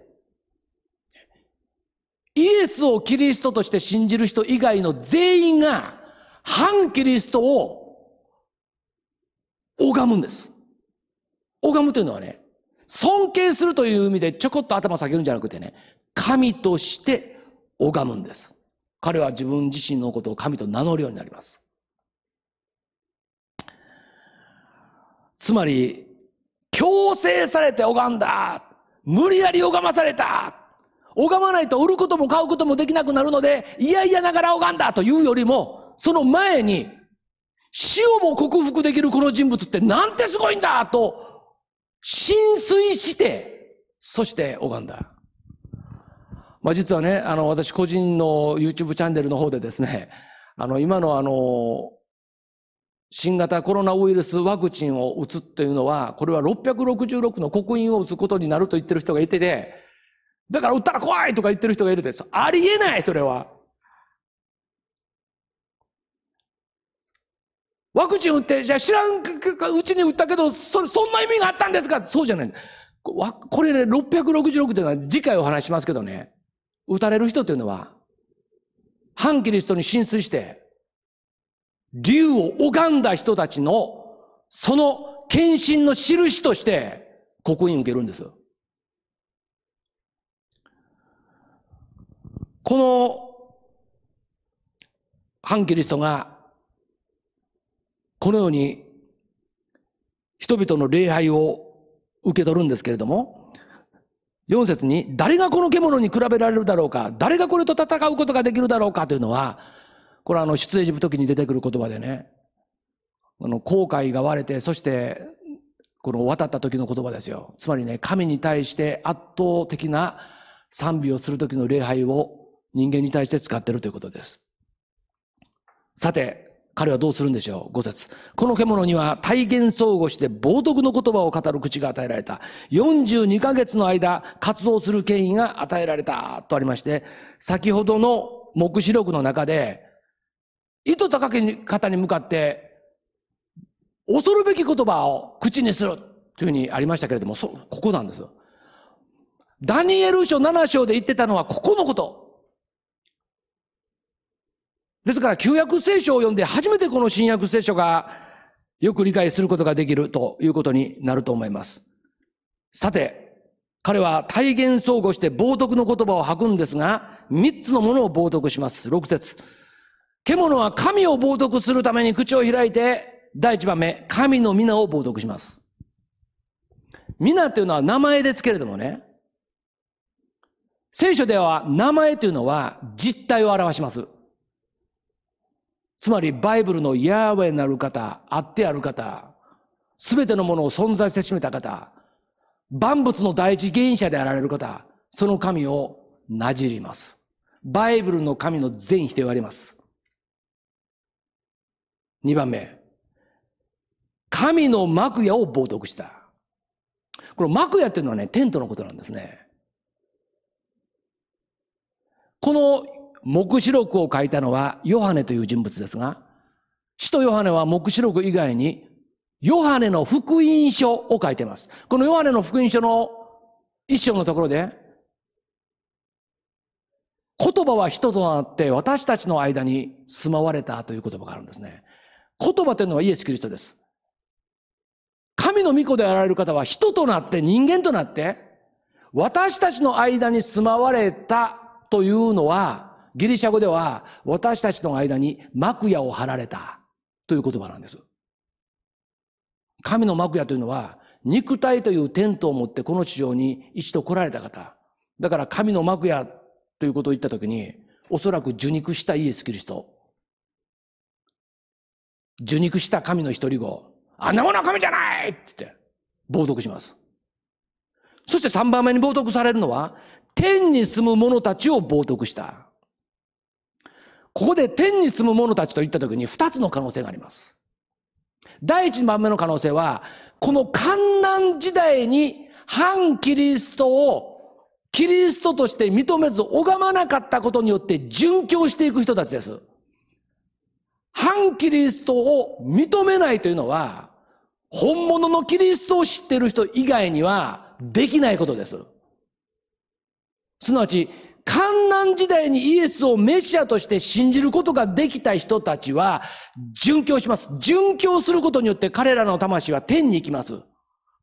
イエスをキリストとして信じる人以外の全員が、反キリストを拝むんです。拝むというのはね、尊敬するという意味でちょこっと頭下げるんじゃなくてね、神として拝むんです。彼は自分自身のことを神と名乗るようになります。つまり、強制されて拝んだ無理やり拝まされた拝まないと売ることも買うこともできなくなるので、いやいやながら拝んだというよりも、その前に、死をも克服できるこの人物ってなんてすごいんだと、浸水して、そして拝んだ。まあ、実はね、あの、私個人の YouTube チャンネルの方でですね、あの、今のあの、新型コロナウイルスワクチンを打つというのは、これは666の刻印を打つことになると言ってる人がいてて、だから打ったら怖いとか言ってる人がいるです。ありえない、それは。ワクチン打って、じゃあ知らんうちに打ったけど、そそんな意味があったんですかそうじゃない。これね、666というのは次回お話しますけどね。打たれる人というのは、反キリストに浸水して、竜を拝んだ人たちの、その献身の印として、刻印を受けるんです。この、反キリストが、このように、人々の礼拝を受け取るんですけれども、4節に、誰がこの獣に比べられるだろうか、誰がこれと戦うことができるだろうかというのは、これはあの、出エジプト記に出てくる言葉でね、あの、後悔が割れて、そして、この渡った時の言葉ですよ。つまりね、神に対して圧倒的な賛美をする時の礼拝を人間に対して使っているということです。さて、彼はどうするんでしょう ?5 節。この獣には体験相互して冒涜の言葉を語る口が与えられた。42ヶ月の間、活動する権威が与えられた。とありまして、先ほどの目視録の中で、意図高き方に向かって、恐るべき言葉を口にする。というふうにありましたけれども、そ、ここなんですよ。ダニエル書7章で言ってたのはここのこと。ですから旧約聖書を読んで初めてこの新約聖書がよく理解することができるということになると思います。さて、彼は体現相互して冒涜の言葉を吐くんですが、三つのものを冒涜します。六節。獣は神を冒涜するために口を開いて、第一番目、神の皆を冒涜します。皆というのは名前ですけれどもね、聖書では名前というのは実態を表します。つまりバイブルのヤーウェイなる方、あってある方、すべてのものを存在せしめた方、万物の第一原者であられる方、その神をなじります。バイブルの神の全否定はあります。2番目。神の幕屋を冒涜した。この幕屋っていうのはね、テントのことなんですね。この黙示録を書いたのはヨハネという人物ですが、使徒ヨハネは黙示録以外に、ヨハネの福音書を書いています。このヨハネの福音書の一章のところで、言葉は人となって私たちの間に住まわれたという言葉があるんですね。言葉というのはイエス・キリストです。神の御子であられる方は人となって人間となって私たちの間に住まわれたというのはギリシャ語では私たちの間に幕屋を張られたという言葉なんです。神の幕屋というのは肉体というテントを持ってこの地上に一度来られた方。だから神の幕屋ということを言ったときに、おそらく受肉したイエス・キリスト。受肉した神の一人子。あんなものは神じゃないって言って、冒涜します。そして3番目に冒涜されるのは、天に住む者たちを冒涜した。ここで天に住む者たちと言った時に二つの可能性があります。第一番目の可能性は、この観難時代に反キリストをキリストとして認めず拝まなかったことによって殉教していく人たちです。反キリストを認めないというのは、本物のキリストを知っている人以外にはできないことです。すなわち、観難時代にイエスをメシアとして信じることができた人たちは、殉教します。殉教することによって彼らの魂は天に行きます。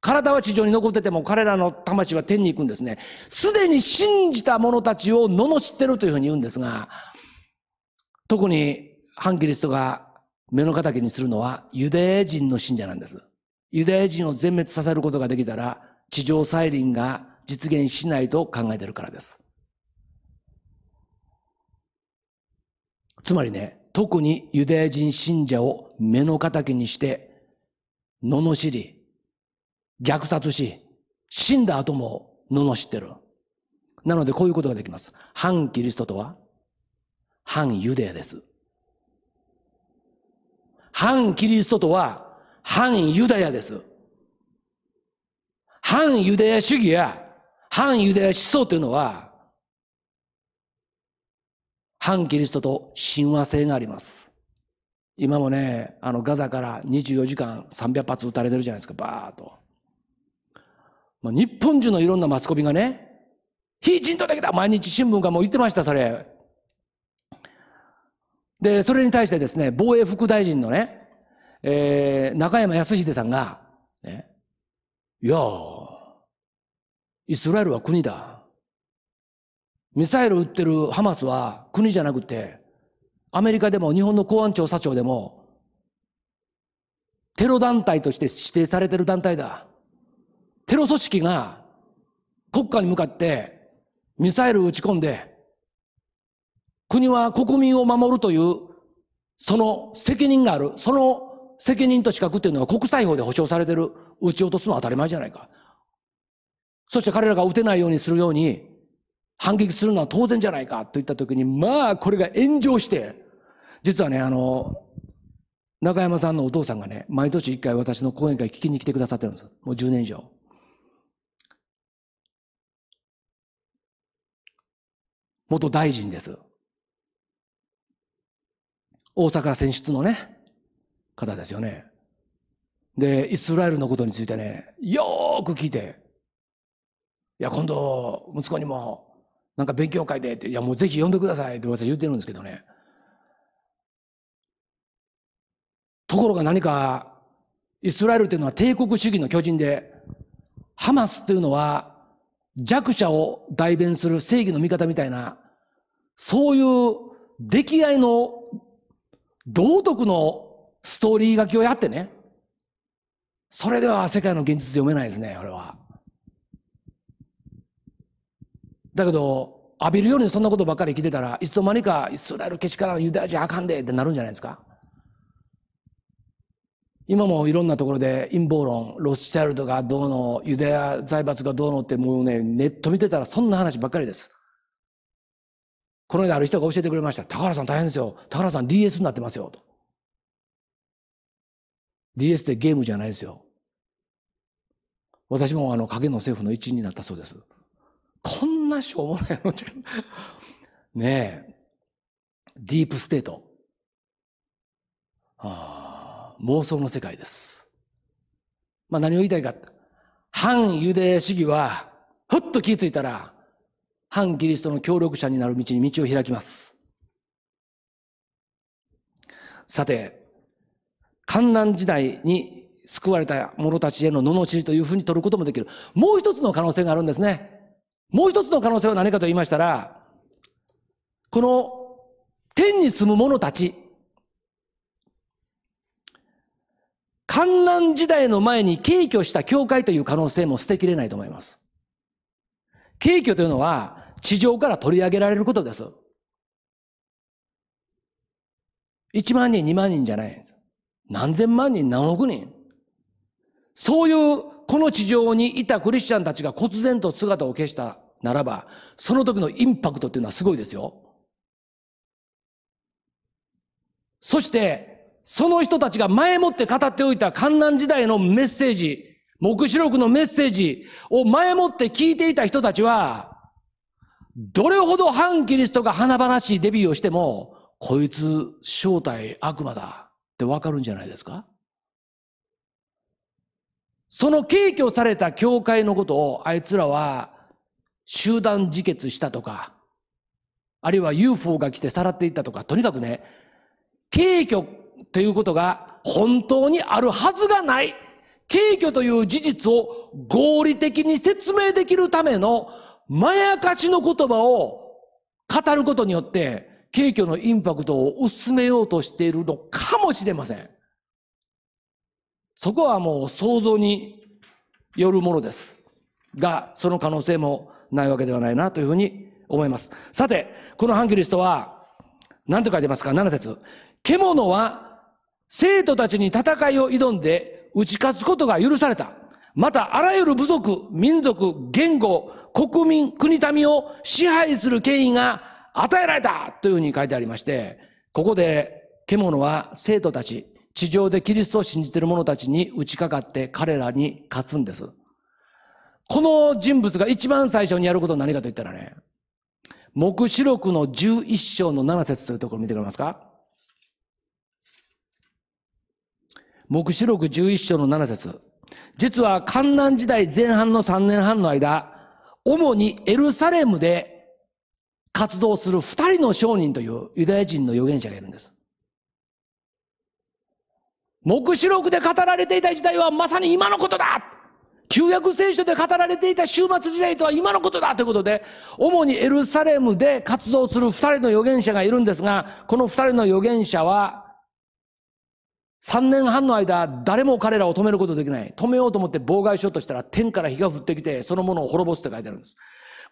体は地上に残ってても彼らの魂は天に行くんですね。すでに信じた者たちを罵ってるというふうに言うんですが、特に反キリストが目の敵にするのはユダヤ人の信者なんです。ユダヤ人を全滅させることができたら地上再臨が実現しないと考えてるからです。つまりね、特にユダヤ人信者を目の敵にして、罵り、虐殺し、死んだ後も罵ってる。なのでこういうことができます。反キリストとは、反ユダヤです。反キリストとは、反ユダヤです。反ユダヤ主義や、反ユダヤ思想というのは、反キリストと親和性があります。今もね、あのガザから24時間300発撃たれてるじゃないですか、バーっと。まあ、日本中のいろんなマスコミがね、非人道的だ毎日新聞がもう言ってました、それ。で、それに対してですね、防衛副大臣のね、えー、中山康秀さんが、ね、いやイスラエルは国だ。ミサイル撃ってるハマスは国じゃなくて、アメリカでも日本の公安調査庁でも、テロ団体として指定されてる団体だ。テロ組織が国家に向かってミサイル撃ち込んで、国は国民を守るという、その責任がある、その責任と資格っていうのは国際法で保障されてる、撃ち落とすのは当たり前じゃないか。そして彼らが撃てないようにするように、反撃するのは当然じゃないかと言ったときに、まあ、これが炎上して、実はね、あの、中山さんのお父さんがね、毎年一回私の講演会聞きに来てくださってるんです。もう10年以上。元大臣です。大阪選出のね、方ですよね。で、イスラエルのことについてね、よーく聞いて、いや、今度、息子にもなんか勉強会でって、いやもうぜひ読んでくださいって私言ってるんですけどね。ところが何か、イスラエルというのは帝国主義の巨人で、ハマスというのは弱者を代弁する正義の味方みたいな、そういう出来合いの道徳のストーリー書きをやってね。それでは世界の現実読めないですね、俺は。だけど、浴びるようにそんなことばっかり来てたら、いつの間にかイスラエルけしからんユダヤ人あかんでってなるんじゃないですか。今もいろんなところで陰謀論、ロスチャイルドがどうの、ユダヤ財閥がどうのってもうね、ネット見てたらそんな話ばっかりです。この間ある人が教えてくれました。高原さん大変ですよ。高原さん DS になってますよ。と DS ってゲームじゃないですよ。私もあの影の政府の一員になったそうです。こんなしょうもないの *laughs* ねえ。ディープステート。あ妄想の世界です。まあ何を言いたいか。反ユダヤ主義は、ふっと気づいたら、反キリストの協力者になる道に道を開きます。さて、観覧時代に救われた者たちへの罵りというふうに取ることもできる。もう一つの可能性があるんですね。もう一つの可能性は何かと言いましたら、この天に住む者たち、観南時代の前に敬虚した教会という可能性も捨てきれないと思います。敬虚というのは地上から取り上げられることです。1万人、2万人じゃないんです。何千万人、何億人。そういうこの地上にいたクリスチャンたちが忽然と姿を消したならば、その時のインパクトっていうのはすごいですよ。そして、その人たちが前もって語っておいた観覧時代のメッセージ、黙示録のメッセージを前もって聞いていた人たちは、どれほど反キリストが華々しいデビューをしても、こいつ正体悪魔だってわかるんじゃないですかその敬虚された教会のことをあいつらは集団自決したとか、あるいは UFO が来てさらっていったとか、とにかくね、軽挙ということが本当にあるはずがない。軽挙という事実を合理的に説明できるためのまやかしの言葉を語ることによって、軽挙のインパクトを薄めようとしているのかもしれません。そこはもう想像によるものです。が、その可能性もないわけではないなというふうに思います。さて、このハンギリストは、何と書いてますか ?7 節獣は生徒たちに戦いを挑んで打ち勝つことが許された。また、あらゆる部族、民族、言語、国民、国民を支配する権威が与えられたというふうに書いてありまして、ここで、獣は生徒たち、地上でキリストを信じている者たちに打ちかかって彼らに勝つんです。この人物が一番最初にやることは何かと言ったらね、黙示録の11章の7節というところ見てくれますか黙示録11章の7節実は観南時代前半の3年半の間、主にエルサレムで活動する2人の商人というユダヤ人の預言者がいるんです。黙示録で語られていた時代はまさに今のことだ旧約聖書で語られていた終末時代とは今のことだということで、主にエルサレムで活動する二人の預言者がいるんですが、この二人の預言者は、三年半の間、誰も彼らを止めることできない。止めようと思って妨害しようとしたら、天から火が降ってきて、そのものを滅ぼすって書いてあるんです。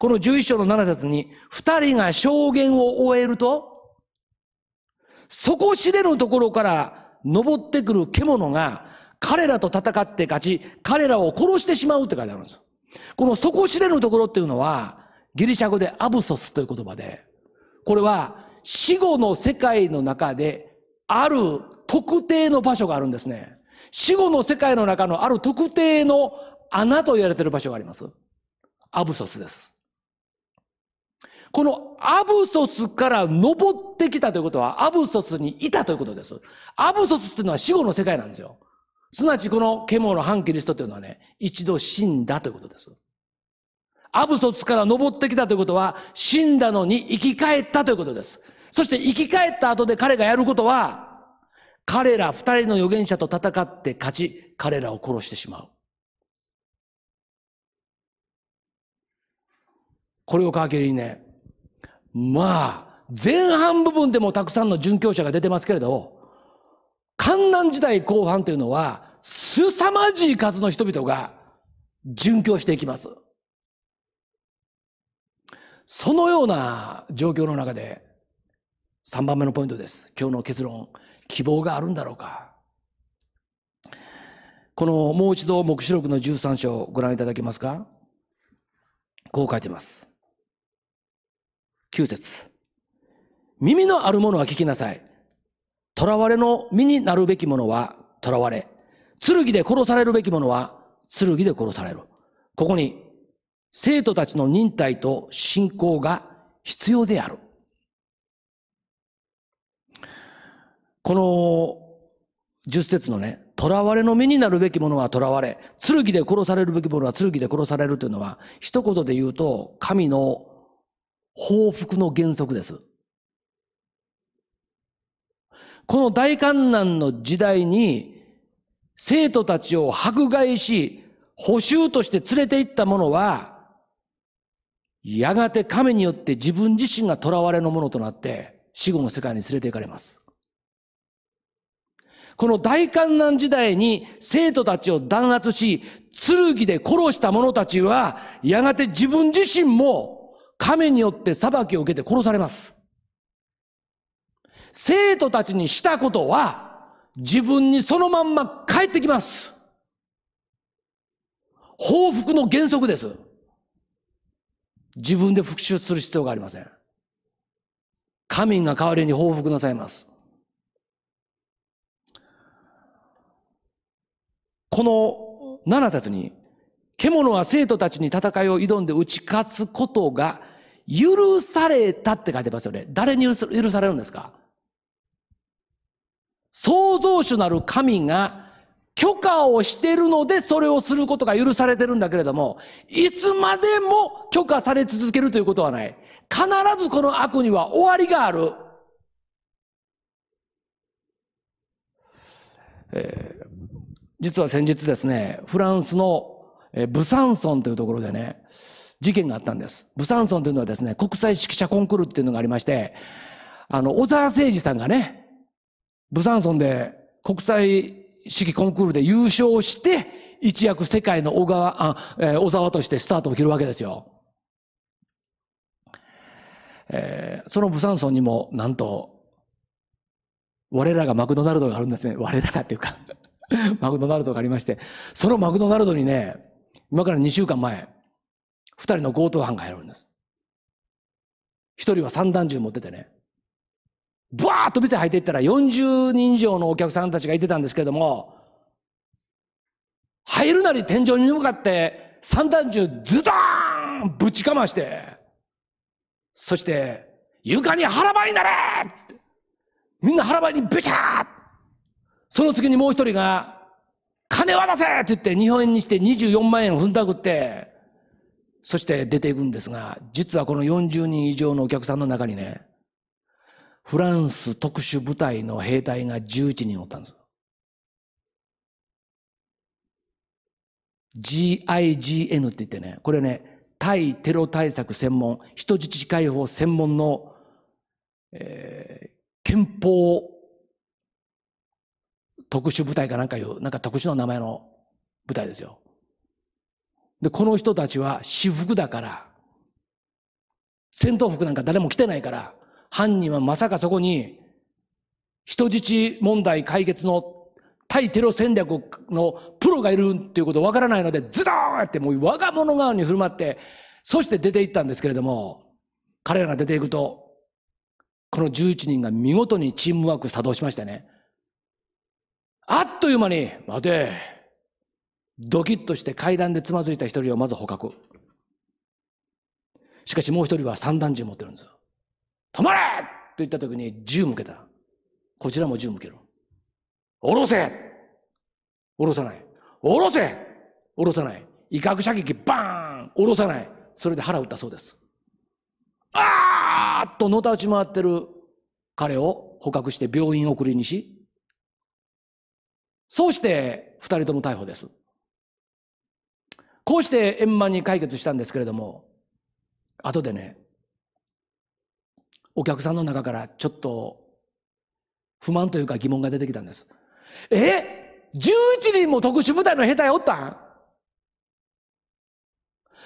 この11章の7節に、二人が証言を終えると、底知れぬところから登ってくる獣が、彼らと戦って勝ち、彼らを殺してしまうって書いてあるんです。この底知れぬところっていうのは、ギリシャ語でアブソスという言葉で、これは死後の世界の中で、ある特定の場所があるんですね。死後の世界の中のある特定の穴と言われている場所があります。アブソスです。このアブソスから登ってきたということは、アブソスにいたということです。アブソスっていうのは死後の世界なんですよ。すなわちこの獣の反キリストというのはね、一度死んだということです。アブソツから登ってきたということは、死んだのに生き返ったということです。そして生き返った後で彼がやることは、彼ら二人の預言者と戦って勝ち、彼らを殺してしまう。これを皮切りにね、まあ、前半部分でもたくさんの殉教者が出てますけれど、観南時代後半というのは、凄まじい数の人々が殉教していきます。そのような状況の中で、3番目のポイントです。今日の結論。希望があるんだろうか。この、もう一度、黙示録の13章をご覧いただけますかこう書いてます。9節耳のあるものは聞きなさい。囚われの身になるべきものは囚われ、剣で殺されるべきものは剣で殺される。ここに生徒たちの忍耐と信仰が必要である。この10節のね、囚われの身になるべきものは囚われ、剣で殺されるべきものは剣で殺されるというのは、一言で言うと神の報復の原則です。この大観難の時代に、生徒たちを迫害し、補修として連れて行ったものは、やがて神によって自分自身が囚われのものとなって、死後の世界に連れて行かれます。この大観難時代に生徒たちを弾圧し、剣で殺した者たちは、やがて自分自身も、神によって裁きを受けて殺されます。生徒たちにしたことは、自分にそのまんま帰ってきます。報復の原則です。自分で復讐する必要がありません。神が代わりに報復なさいます。この7節に、獣は生徒たちに戦いを挑んで打ち勝つことが許されたって書いてますよね。誰に許されるんですか創造主なる神が許可をしてるのでそれをすることが許されてるんだけれども、いつまでも許可され続けるということはない。必ずこの悪には終わりがある。えー、実は先日ですね、フランスの、えー、ブサンソンというところでね、事件があったんです。ブサンソンというのはですね、国際指揮者コンクールっていうのがありまして、あの、小沢誠二さんがね、ブサンソンで国際式コンクールで優勝して、一躍世界の小川、あ、えー、小沢としてスタートを切るわけですよ。えー、そのブサンソンにも、なんと、我らがマクドナルドがあるんですね。我らがっていうか *laughs* マクドナルドがありまして、そのマクドナルドにね、今から2週間前、二人の強盗犯が入るんです。一人は散弾銃持っててね。バーッと店入っていったら40人以上のお客さんたちがいてたんですけれども、入るなり天井に向かって三段銃ズドーンぶちかまして、そして、床に腹ばいになれって。みんな腹ばいにべちゃーその次にもう一人が、金渡せって言って日本円にして24万円を踏んだくって、そして出ていくんですが、実はこの40人以上のお客さんの中にね、フランス特殊部隊の兵隊が11人おったんです。GIGN って言ってね、これね、対テロ対策専門、人質解放専門の、えー、憲法特殊部隊かなんかいう、なんか特殊な名前の部隊ですよ。で、この人たちは私服だから、戦闘服なんか誰も着てないから、犯人はまさかそこに、人質問題解決の対テロ戦略のプロがいるっていうことわからないので、ズドーンってもう我が物顔に振る舞って、そして出て行ったんですけれども、彼らが出ていくと、この11人が見事にチームワーク作動しましたね。あっという間に、待て、ドキッとして階段でつまずいた一人をまず捕獲。しかしもう一人は散弾銃持ってるんですよ。止まれと言った時に銃向けた。こちらも銃向ける。おろせおろさない。下ろせおろさない。威嚇射撃バーンおろさない。それで腹打ったそうです。あーっとのたうち回ってる彼を捕獲して病院送りにし、そうして二人とも逮捕です。こうして円満に解決したんですけれども、後でね、お客さんの中からちょっと不満というか疑問が出てきたんです。え ?11 人も特殊部隊の下手やおったん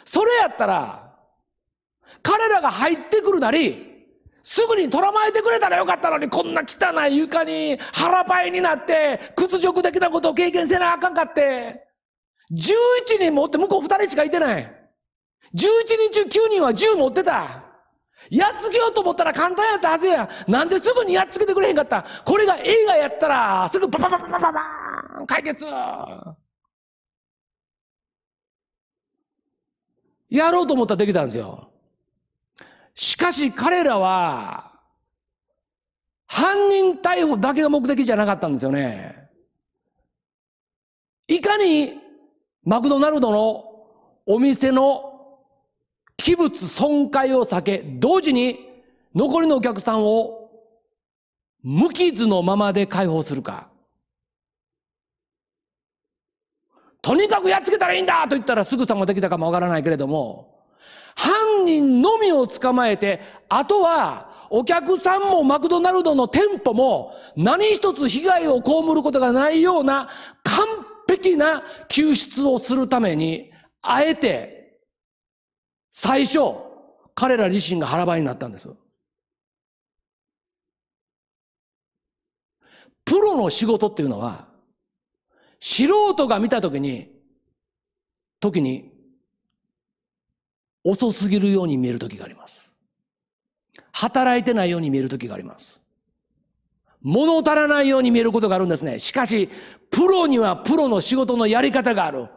それやったら、彼らが入ってくるなり、すぐに捕らまえてくれたらよかったのに、こんな汚い床に腹ばいになって、屈辱的なことを経験せなあかんかって。11人持って、向こう2人しかいてない。11人中9人は銃持ってた。やっつけようと思ったら簡単やったはずや。なんですぐにやっつけてくれへんかったこれが映画やったら、すぐパパパパパパーン解決やろうと思ったらできたんですよ。しかし彼らは、犯人逮捕だけが目的じゃなかったんですよね。いかにマクドナルドのお店の器物損壊を避け、同時に残りのお客さんを無傷のままで解放するか。とにかくやっつけたらいいんだと言ったらすぐさまできたかもわからないけれども、犯人のみを捕まえて、あとはお客さんもマクドナルドの店舗も何一つ被害を被ることがないような完璧な救出をするために、あえて最初、彼ら自身が腹ばいになったんです。プロの仕事っていうのは、素人が見たときに、時に、遅すぎるように見える時があります。働いてないように見える時があります。物足らないように見えることがあるんですね。しかし、プロにはプロの仕事のやり方がある。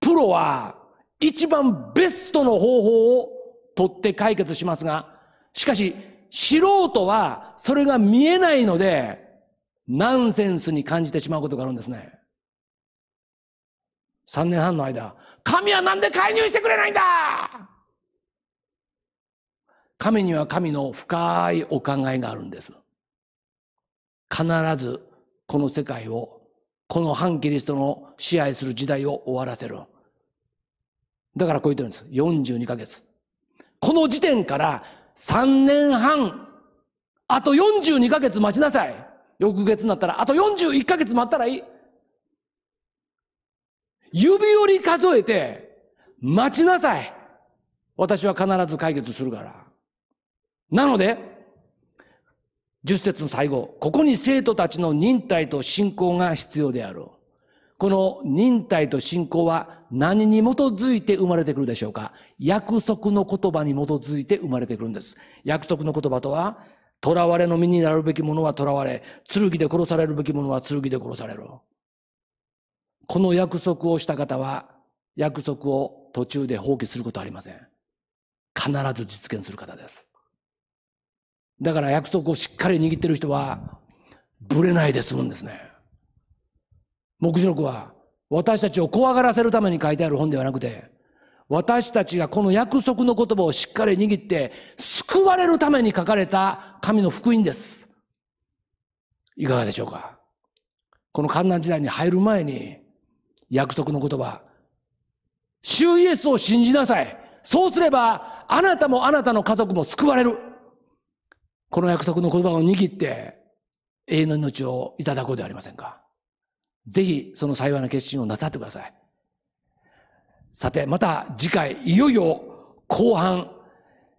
プロは一番ベストの方法をとって解決しますが、しかし、素人はそれが見えないので、ナンセンスに感じてしまうことがあるんですね。3年半の間、神はなんで介入してくれないんだ神には神の深いお考えがあるんです。必ずこの世界を、この反キリストの支配する時代を終わらせる。だからこう言ってるんです。42ヶ月。この時点から3年半、あと42ヶ月待ちなさい。翌月になったら、あと41ヶ月待ったらいい。指折り数えて、待ちなさい。私は必ず解決するから。なので、10節の最後、ここに生徒たちの忍耐と信仰が必要である。この忍耐と信仰は何に基づいて生まれてくるでしょうか約束の言葉に基づいて生まれてくるんです。約束の言葉とは、囚われの身になるべきものは囚われ、剣で殺されるべきものは剣で殺される。この約束をした方は、約束を途中で放棄することはありません。必ず実現する方です。だから約束をしっかり握ってる人は、ぶれないで済むんですね。黙示録は私たちを怖がらせるために書いてある本ではなくて、私たちがこの約束の言葉をしっかり握って救われるために書かれた神の福音です。いかがでしょうかこの観覧時代に入る前に約束の言葉、主イエスを信じなさい。そうすればあなたもあなたの家族も救われる。この約束の言葉を握って永遠の命をいただこうではありませんか。ぜひその幸いな決心をなさってください。さて、また次回、いよいよ後半、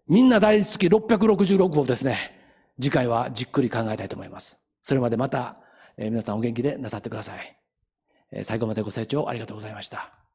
みんな大好き666号ですね。次回はじっくり考えたいと思います。それまでまた、え皆さんお元気でなさってください。え最後までご清聴ありがとうございました。